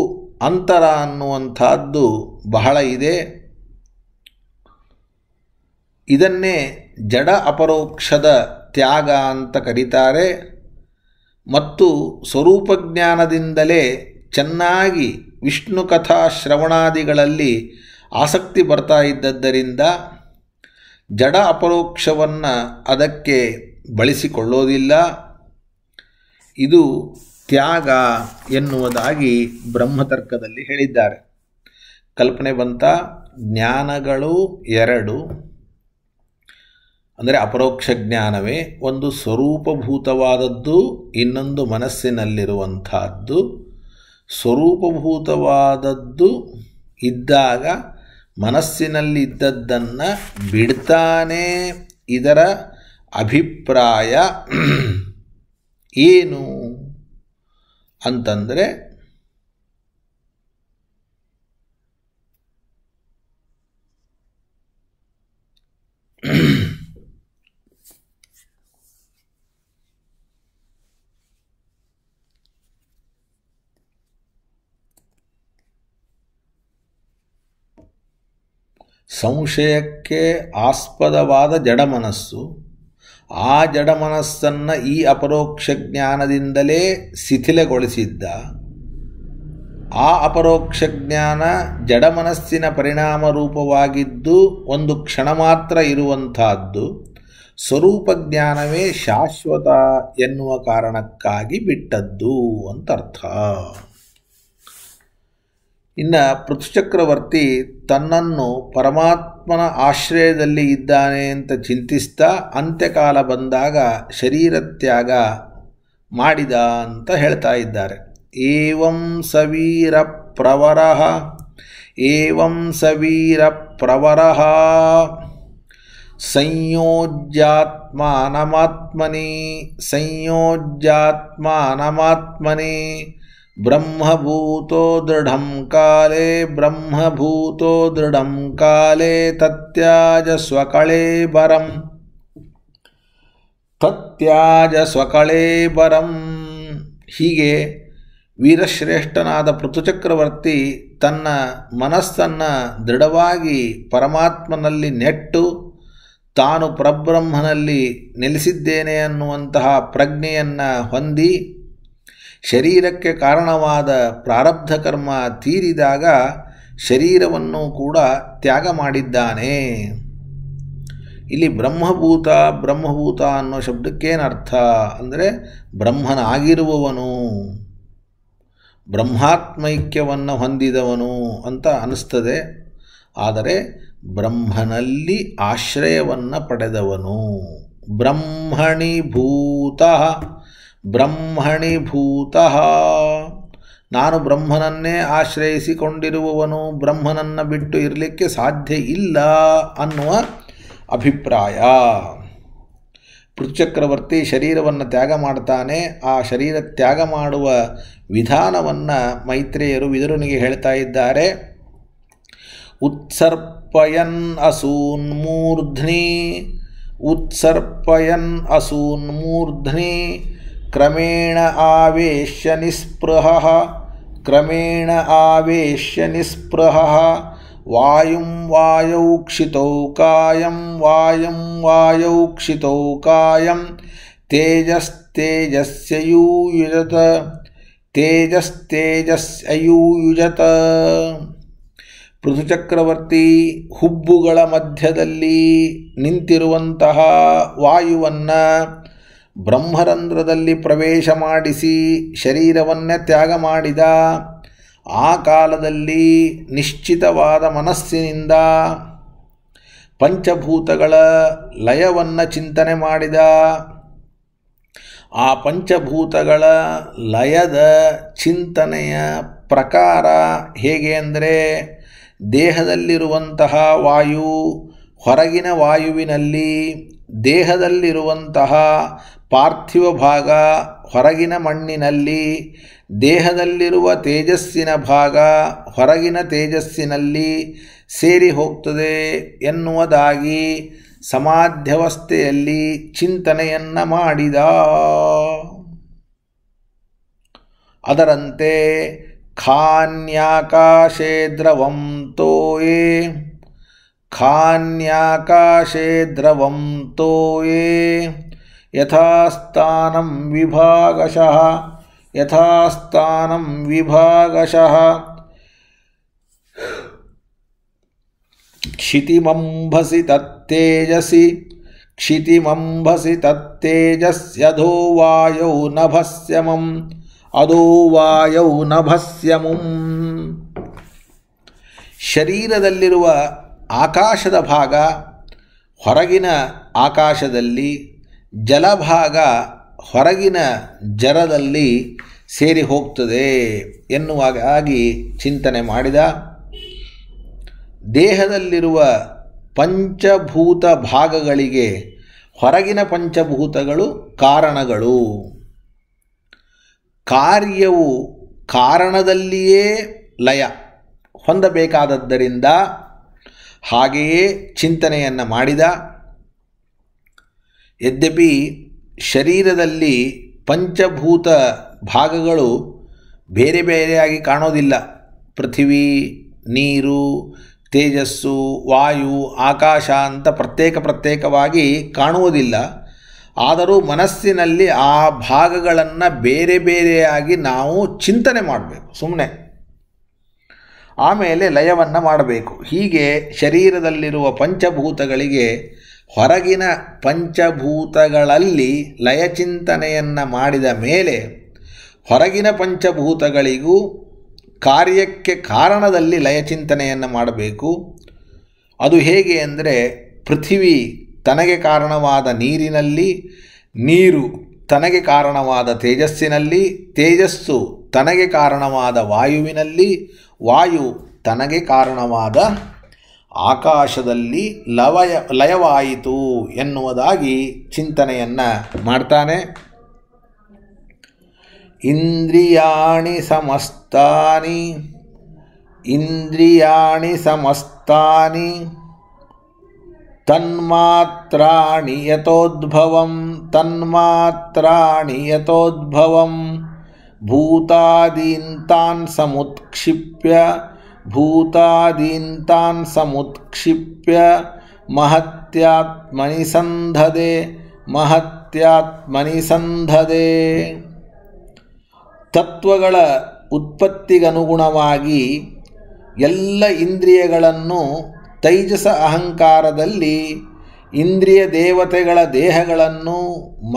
ಅಂತರ ಅನ್ನುವಂಥದ್ದು ಬಹಳ ಇದೆ ಇದನ್ನೇ ಜಡ ಅಪರೋಕ್ಷದ ತ್ಯಾಗ ಅಂತ ಕರೀತಾರೆ ಮತ್ತು ಸ್ವರೂಪಜ್ಞಾನದಿಂದಲೇ ಚೆನ್ನಾಗಿ ವಿಷ್ಣು ಕಥಾ ಶ್ರವಣಾದಿಗಳಲ್ಲಿ ಆಸಕ್ತಿ ಬರ್ತಾ ಇದ್ದದ್ದರಿಂದ ಜಡ ಅಪರೋಕ್ಷವನ್ನು ಅದಕ್ಕೆ ಬಳಸಿಕೊಳ್ಳೋದಿಲ್ಲ ಇದು ತ್ಯಾಗ ಎನ್ನುವುದಾಗಿ ಬ್ರಹ್ಮತರ್ಕದಲ್ಲಿ ಹೇಳಿದ್ದಾರೆ ಕಲ್ಪನೆ ಬಂತ ಜ್ಞಾನಗಳು ಎರಡು ಅಂದರೆ ಅಪರೋಕ್ಷ ಜ್ಞಾನವೇ ಒಂದು ಸ್ವರೂಪಭೂತವಾದದ್ದು ಇನ್ನೊಂದು ಮನಸ್ಸಿನಲ್ಲಿರುವಂಥದ್ದು ಸ್ವರೂಪಭೂತವಾದದ್ದು ಇದ್ದಾಗ ಮನಸ್ಸಿನಲ್ಲಿ ಇದ್ದದ್ದನ್ನು ಬಿಡ್ತಾನೆ ಇದರ ಅಭಿಪ್ರಾಯ ಏನು ಅಂತಂದರೆ ಸಂಶಯಕ್ಕೆ ಆಸ್ಪದವಾದ ಜಡಮನಸ್ಸು ಆ ಜಡಮನಸ್ಸನ್ನು ಈ ಅಪರೋಕ್ಷ ಜ್ಞಾನದಿಂದಲೇ ಶಿಥಿಲಗೊಳಿಸಿದ್ದ ಆ ಅಪರೋಕ್ಷ ಜ್ಞಾನ ಜಡಮನಸ್ಸಿನ ಪರಿಣಾಮ ರೂಪವಾಗಿದ್ದು ಒಂದು ಕ್ಷಣ ಮಾತ್ರ ಇರುವಂತಹದ್ದು ಸ್ವರೂಪ ಜ್ಞಾನವೇ ಶಾಶ್ವತ ಎನ್ನುವ ಕಾರಣಕ್ಕಾಗಿ ಬಿಟ್ಟದ್ದು ಅಂತ ಅರ್ಥ ಇನ್ನು ಪೃಥುಚಕ್ರವರ್ತಿ ತನ್ನನ್ನು ಪರಮಾತ್ಮನ ಆಶ್ರಯದಲ್ಲಿ ಇದ್ದಾನೆ ಅಂತ ಚಿಂತಿಸ್ತಾ ಅಂತ್ಯಕಾಲ ಬಂದಾಗ ಶರೀರ ತ್ಯಾಗ ಮಾಡಿದ ಅಂತ ಹೇಳ್ತಾ ಇದ್ದಾರೆ ಏವಂ ಸವೀರ ಪ್ರವರ ಏವಂ ಸವೀರ ಪ್ರವರ ಸಂಯೋಜ್ಯಾತ್ಮ ನಮಾತ್ಮನಿ ಬ್ರಹ್ಮಭೂತೋ ದೃಢಂ ಬ್ರಹ್ಮಭೂತೋ ಕಾಲೆ ತತ್ಯಾಜ ಸ್ವಕಳೇ ಬರಂ ತತ್ಯಾಜ ಸ್ವಕಳೇ ಬರಂ ಹೀಗೆ ವೀರಶ್ರೇಷ್ಠನಾದ ಪೃಥುಚಕ್ರವರ್ತಿ ತನ್ನ ಮನಸ್ಸನ್ನು ದೃಢವಾಗಿ ಪರಮಾತ್ಮನಲ್ಲಿ ನೆಟ್ಟು ತಾನು ಪರಬ್ರಹ್ಮನಲ್ಲಿ ನೆಲೆಸಿದ್ದೇನೆ ಅನ್ನುವಂತಹ ಪ್ರಜ್ಞೆಯನ್ನು ಹೊಂದಿ ಶರೀರಕ್ಕೆ ಕಾರಣವಾದ ಪ್ರಾರಬ್ಧ ಕರ್ಮ ತೀರಿದಾಗ ಶರೀರವನ್ನು ಕೂಡ ತ್ಯಾಗ ಮಾಡಿದ್ದಾನೆ ಇಲ್ಲಿ ಬ್ರಹ್ಮಭೂತ ಬ್ರಹ್ಮಭೂತ ಅನ್ನೋ ಶಬ್ದಕ್ಕೇನರ್ಥ ಅಂದರೆ ಬ್ರಹ್ಮನಾಗಿರುವವನು ಬ್ರಹ್ಮಾತ್ಮೈಕ್ಯವನ್ನು ಹೊಂದಿದವನು ಅಂತ ಅನ್ನಿಸ್ತದೆ ಆದರೆ ಬ್ರಹ್ಮನಲ್ಲಿ ಆಶ್ರಯವನ್ನು ಪಡೆದವನು ಬ್ರಹ್ಮಣಿ ಭೂತ ಬ್ರಹ್ಮಣಿ ಭೂತಃ ನಾನು ಬ್ರಹ್ಮನನ್ನೇ ಆಶ್ರಯಿಸಿಕೊಂಡಿರುವವನು ಬ್ರಹ್ಮನನ್ನು ಬಿಟ್ಟು ಇರಲಿಕ್ಕೆ ಸಾಧ್ಯ ಇಲ್ಲ ಅನ್ನುವ ಅಭಿಪ್ರಾಯ ಪೃಚಕ್ರವರ್ತಿ ಶರೀರವನ್ನು ತ್ಯಾಗ ಮಾಡ್ತಾನೆ ಆ ಶರೀರ ತ್ಯಾಗ ಮಾಡುವ ವಿಧಾನವನ್ನು ಮೈತ್ರೇಯರು ವಿದುರನಿಗೆ ಹೇಳ್ತಾ ಇದ್ದಾರೆ ಉತ್ಸರ್ಪಯನ್ ಅಸೂನ್ ಮೂರ್ಧ್ನಿ ಉತ್ಸರ್ಪಯನ್ ಅಸೂನ್ ಮೂರ್ಧ್ನಿ ಕ್ರಮೇಣ ಆವೇಶ್ಯ ನಿಸ್ಪೃಹ ಕ್ರಮೇಣ ಆವೇಶ್ಯ ನಿಸ್ಪೃಹ ವಾಯುಂ ವಾಯೌ ಕ್ಷಿತೌ ಕಾಯಂ ವಾಯಂ ವಾಯೌ ಕ್ಷಿತೌ ಕಾಯಂ ತೇಜಸ್ತೇಜಸ್ಯಯೂಯುಜತ ತೇಜಸ್ತೇಜಸ್ಯಯೂಯುಜತ ಪೃಥುಚಕ್ರವರ್ತಿ ಹುಬ್ಬುಗಳ ಮಧ್ಯದಲ್ಲಿ ನಿಂತಿರುವಂತಹ ವಾಯುವನ್ನು ಬ್ರಹ್ಮರಂಧ್ರದಲ್ಲಿ ಪ್ರವೇಶ ಮಾಡಿಸಿ ಶರೀರವನ್ನೇ ತ್ಯಾಗ ಮಾಡಿದ ಆ ಕಾಲದಲ್ಲಿ ನಿಶ್ಚಿತವಾದ ಮನಸ್ಸಿನಿಂದ ಪಂಚಭೂತಗಳ ಲಯವನ್ನು ಚಿಂತನೆ ಮಾಡಿದ ಆ ಪಂಚಭೂತಗಳ ಲಯದ ಚಿಂತನೆಯ ಪ್ರಕಾರ ಹೇಗೆ ಅಂದರೆ ದೇಹದಲ್ಲಿರುವಂತಹ ವಾಯು ಹೊರಗಿನ ವಾಯುವಿನಲ್ಲಿ ದೇಹದಲ್ಲಿರುವಂತಹ ಪಾರ್ಥಿವ ಭಾಗ ಹೊರಗಿನ ಮಣ್ಣಿನಲ್ಲಿ ದೇಹದಲ್ಲಿರುವ ತೇಜಸ್ಸಿನ ಭಾಗ ಹೊರಗಿನ ತೇಜಸ್ಸಿನಲ್ಲಿ ಸೇರಿ ಹೋಗ್ತದೆ ಎನ್ನುವುದಾಗಿ ಸಮಾಧ್ಯವಸ್ಥೆಯಲ್ಲಿ ಚಿಂತನೆಯನ್ನ ಮಾಡಿದ ಅದರಂತೆ ಖಾನ್ಯಾಕಾಶೇ ದ್ರವಂ ತೋಯೇ ಖಾನ್ಯಾಕಾಶೇ ಯಥಾಸ್ಥಾನಂ ವಿಭಾಗಶಃ ಯಥಾಸ್ಥಾನಂ ವಿಭಾಗಶಃ ಕ್ಷಿತಿಮಂಭಸಿ ತತ್ತೇಜಸಿ ಕ್ಷಿತಿಮಂಭಸಿ ತತ್ತೇಜಸ್ಯಧೋವಾಯೌ ನಭಸ್ಯಮಂ ನಭಸ್ಯಮಂ ನಭಸ್ಯಮಂ ವಾಯೌ ನಭಸ್ಯಮಂ ಶರೀರದಲ್ಲಿರುವ ಆಕಾಶದ ಭಾಗ ಹೊರಗಿನ ಆಕಾಶದಲ್ಲಿ ಜಲಭಾಗ ಹೊರಗಿನ ಜರದಲ್ಲಿ ಸೇರಿ ಹೋಗ್ತದೆ ಎನ್ನುವಾಗಾಗಿ ಚಿಂತನೆ ಮಾಡಿದ ದೇಹದಲ್ಲಿರುವ ಪಂಚಭೂತ ಭಾಗಗಳಿಗೆ ಹೊರಗಿನ ಪಂಚಭೂತಗಳು ಕಾರಣಗಳು ಕಾರ್ಯವು ಕಾರಣದಲ್ಲಿಯೇ ಲಯ ಹೊಂದಬೇಕಾದದ್ದರಿಂದ ಹಾಗೆಯೇ ಚಿಂತನೆಯನ್ನು ಮಾಡಿದ ಯದ್ಯಪಿ ಶರೀರದಲ್ಲಿ ಪಂಚಭೂತ ಭಾಗಗಳು ಬೇರೆ ಬೇರೆಯಾಗಿ ಕಾಣೋದಿಲ್ಲ ಪೃಥ್ವಿ ನೀರು ತೇಜಸ್ಸು ವಾಯು ಆಕಾಶ ಅಂತ ಪ್ರತ್ಯೇಕ ಪ್ರತ್ಯೇಕವಾಗಿ ಕಾಣುವುದಿಲ್ಲ ಆದರೂ ಮನಸ್ಸಿನಲ್ಲಿ ಆ ಭಾಗಗಳನ್ನು ಬೇರೆ ಬೇರೆಯಾಗಿ ನಾವು ಚಿಂತನೆ ಮಾಡಬೇಕು ಸುಮ್ಮನೆ ಆಮೇಲೆ ಲಯವನ್ನು ಮಾಡಬೇಕು ಹೀಗೆ ಶರೀರದಲ್ಲಿರುವ ಪಂಚಭೂತಗಳಿಗೆ ಹೊರಗಿನ ಪಂಚಭೂತಗಳಲ್ಲಿ ಲಯಚಿಂತನೆಯನ್ನು ಮಾಡಿದ ಮೇಲೆ ಹೊರಗಿನ ಪಂಚಭೂತಗಳಿಗೂ ಕಾರ್ಯಕ್ಕೆ ಕಾರಣದಲ್ಲಿ ಲಯಚಿಂತನೆಯನ್ನು ಮಾಡಬೇಕು ಅದು ಹೇಗೆ ಅಂದರೆ ಪೃಥಿವಿ ತನಗೆ ಕಾರಣವಾದ ನೀರಿನಲ್ಲಿ ನೀರು ತನಗೆ ಕಾರಣವಾದ ತೇಜಸ್ಸಿನಲ್ಲಿ ತೇಜಸ್ಸು ತನಗೆ ಕಾರಣವಾದ ವಾಯುವಿನಲ್ಲಿ ವಾಯು ತನಗೆ ಕಾರಣವಾದ ಆಕಾಶದಲ್ಲಿ ಲವಯ ಲಯವಾಯಿತು ಎನ್ನುವುದಾಗಿ ಚಿಂತನೆಯನ್ನು ಮಾಡ್ತಾನೆ ಇಂದ್ರಿಯಾಣಿ ಸಮಸ್ತಾನಿ ಇಂದ್ರಿಯಾಣಿ ಸಮಸ್ತಾನಿ ತನ್ಮಾತ್ರಾಣಿ ಯಥೋದ್ಭವಂ ತನ್ಮಾತ್ರಾಣಿ ಯಥೋದ್ಭವಂ ಭೂತಾದೀಂತಾನ್ ಸಮುತ್ಕ್ಷಿಪ್ಯ ಭೂತಾದೀಂತಾನ್ ಸಮುತ್ಕ್ಷಿಪ್ಯ ಮಹತ್ಯಾತ್ಮನಿ ಸಂಧದೆ ಮಹತ್ಯಾತ್ಮನಿ ಸಂಧದೆ ತತ್ವಗಳ ಉತ್ಪತ್ತಿಗನುಗುಣವಾಗಿ ಎಲ್ಲ ಇಂದ್ರಿಯಗಳನ್ನು ತೈಜಸ ಅಹಂಕಾರದಲ್ಲಿ ಇಂದ್ರಿಯ ದೇವತೆಗಳ ದೇಹಗಳನ್ನು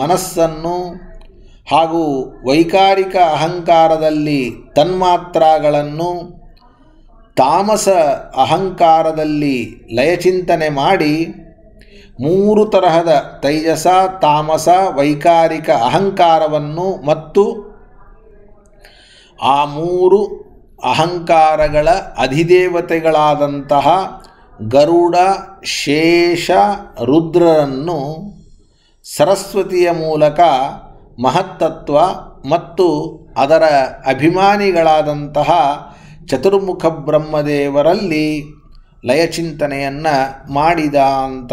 ಮನಸ್ಸನ್ನು ಹಾಗೂ ವೈಕಾರಿಕ ಅಹಂಕಾರದಲ್ಲಿ ತನ್ಮಾತ್ರಾಗಳನ್ನು ತಾಮಸ ಅಹಂಕಾರದಲ್ಲಿ ಲಯಚಿಂತನೆ ಮಾಡಿ ಮೂರು ತರಹದ ತೈಜಸ ತಾಮಸ ವೈಕಾರಿಕ ಅಹಂಕಾರವನ್ನು ಮತ್ತು ಆ ಮೂರು ಅಹಂಕಾರಗಳ ಅಧಿದೇವತೆಗಳಾದಂತಹ ಗರುಡ ಶೇಷ ರುದ್ರರನ್ನು ಸರಸ್ವತಿಯ ಮೂಲಕ ಮಹತ್ತತ್ವ ಮತ್ತು ಅದರ ಅಭಿಮಾನಿಗಳಾದಂತಹ ಚತುರ್ಮುಖ ಬ್ರಹ್ಮದೇವರಲ್ಲಿ ಲಯಚಿಂತನೆಯನ್ನು ಮಾಡಿದ ಅಂತ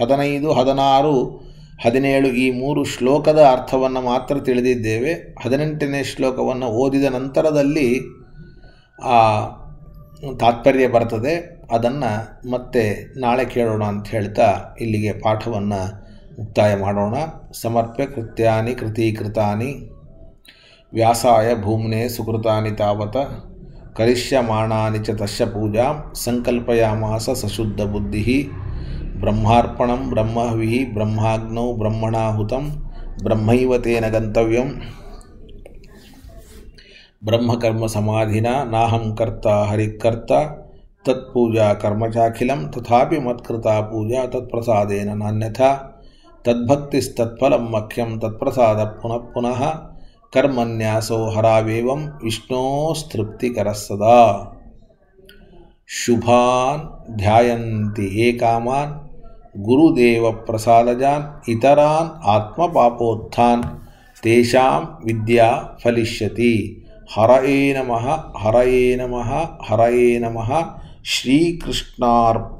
ಹದಿನೈದು ಹದಿನಾರು ಹದಿನೇಳು ಈ ಮೂರು ಶ್ಲೋಕದ ಅರ್ಥವನ್ನು ಮಾತ್ರ ತಿಳಿದಿದ್ದೇವೆ ಹದಿನೆಂಟನೇ ಶ್ಲೋಕವನ್ನು ಓದಿದ ನಂತರದಲ್ಲಿ ಆ ತಾತ್ಪರ್ಯ ಬರ್ತದೆ ಅದನ್ನು ಮತ್ತೆ ನಾಳೆ ಕೇಳೋಣ ಅಂತ ಹೇಳ್ತಾ ಇಲ್ಲಿಗೆ ಪಾಠವನ್ನು ಮುಕ್ತಾಯ ಮಾಡೋಣ ಸಮರ್ಪ್ಯ ಕೃತ್ಯಾನಿ ಕೃತೀಕೃತಾನಿ ವ್ಯಾಸಾಯ ಭೂಮ್ನೆ ಸುಕೃತಾನಿ ತಾವತ करिष्यमाणानि च तस्य पूजां सङ्कल्पयामास सशुद्धबुद्धिः ब्रह्मार्पणं ब्रह्महविः ब्रह्माग्नौ ब्रह्मणाहुतं ब्रह्मैव तेन गन्तव्यं ब्रह्मकर्मसमाधिना नाहं कर्ता हरिकर्ता तत्पूजा कर्म चाखिलं तथापि मत्कृता पूजा तत्प्रसादेन नान्यथा तद्भक्तिस्तत्फलं मह्यं तत्प्रसादपुनः पुनः पुनः कर्मन्यासो तृप्ति कर सदा शुभान ध्यायन्ति ये कामान गुरुदेव प्रसादजान इतरान आत्मपापोत्थान तेषां विद्या फलिष्यति हरये नमः हरये नमः हरये नमः श्रीकृष्णार्पणमस्तु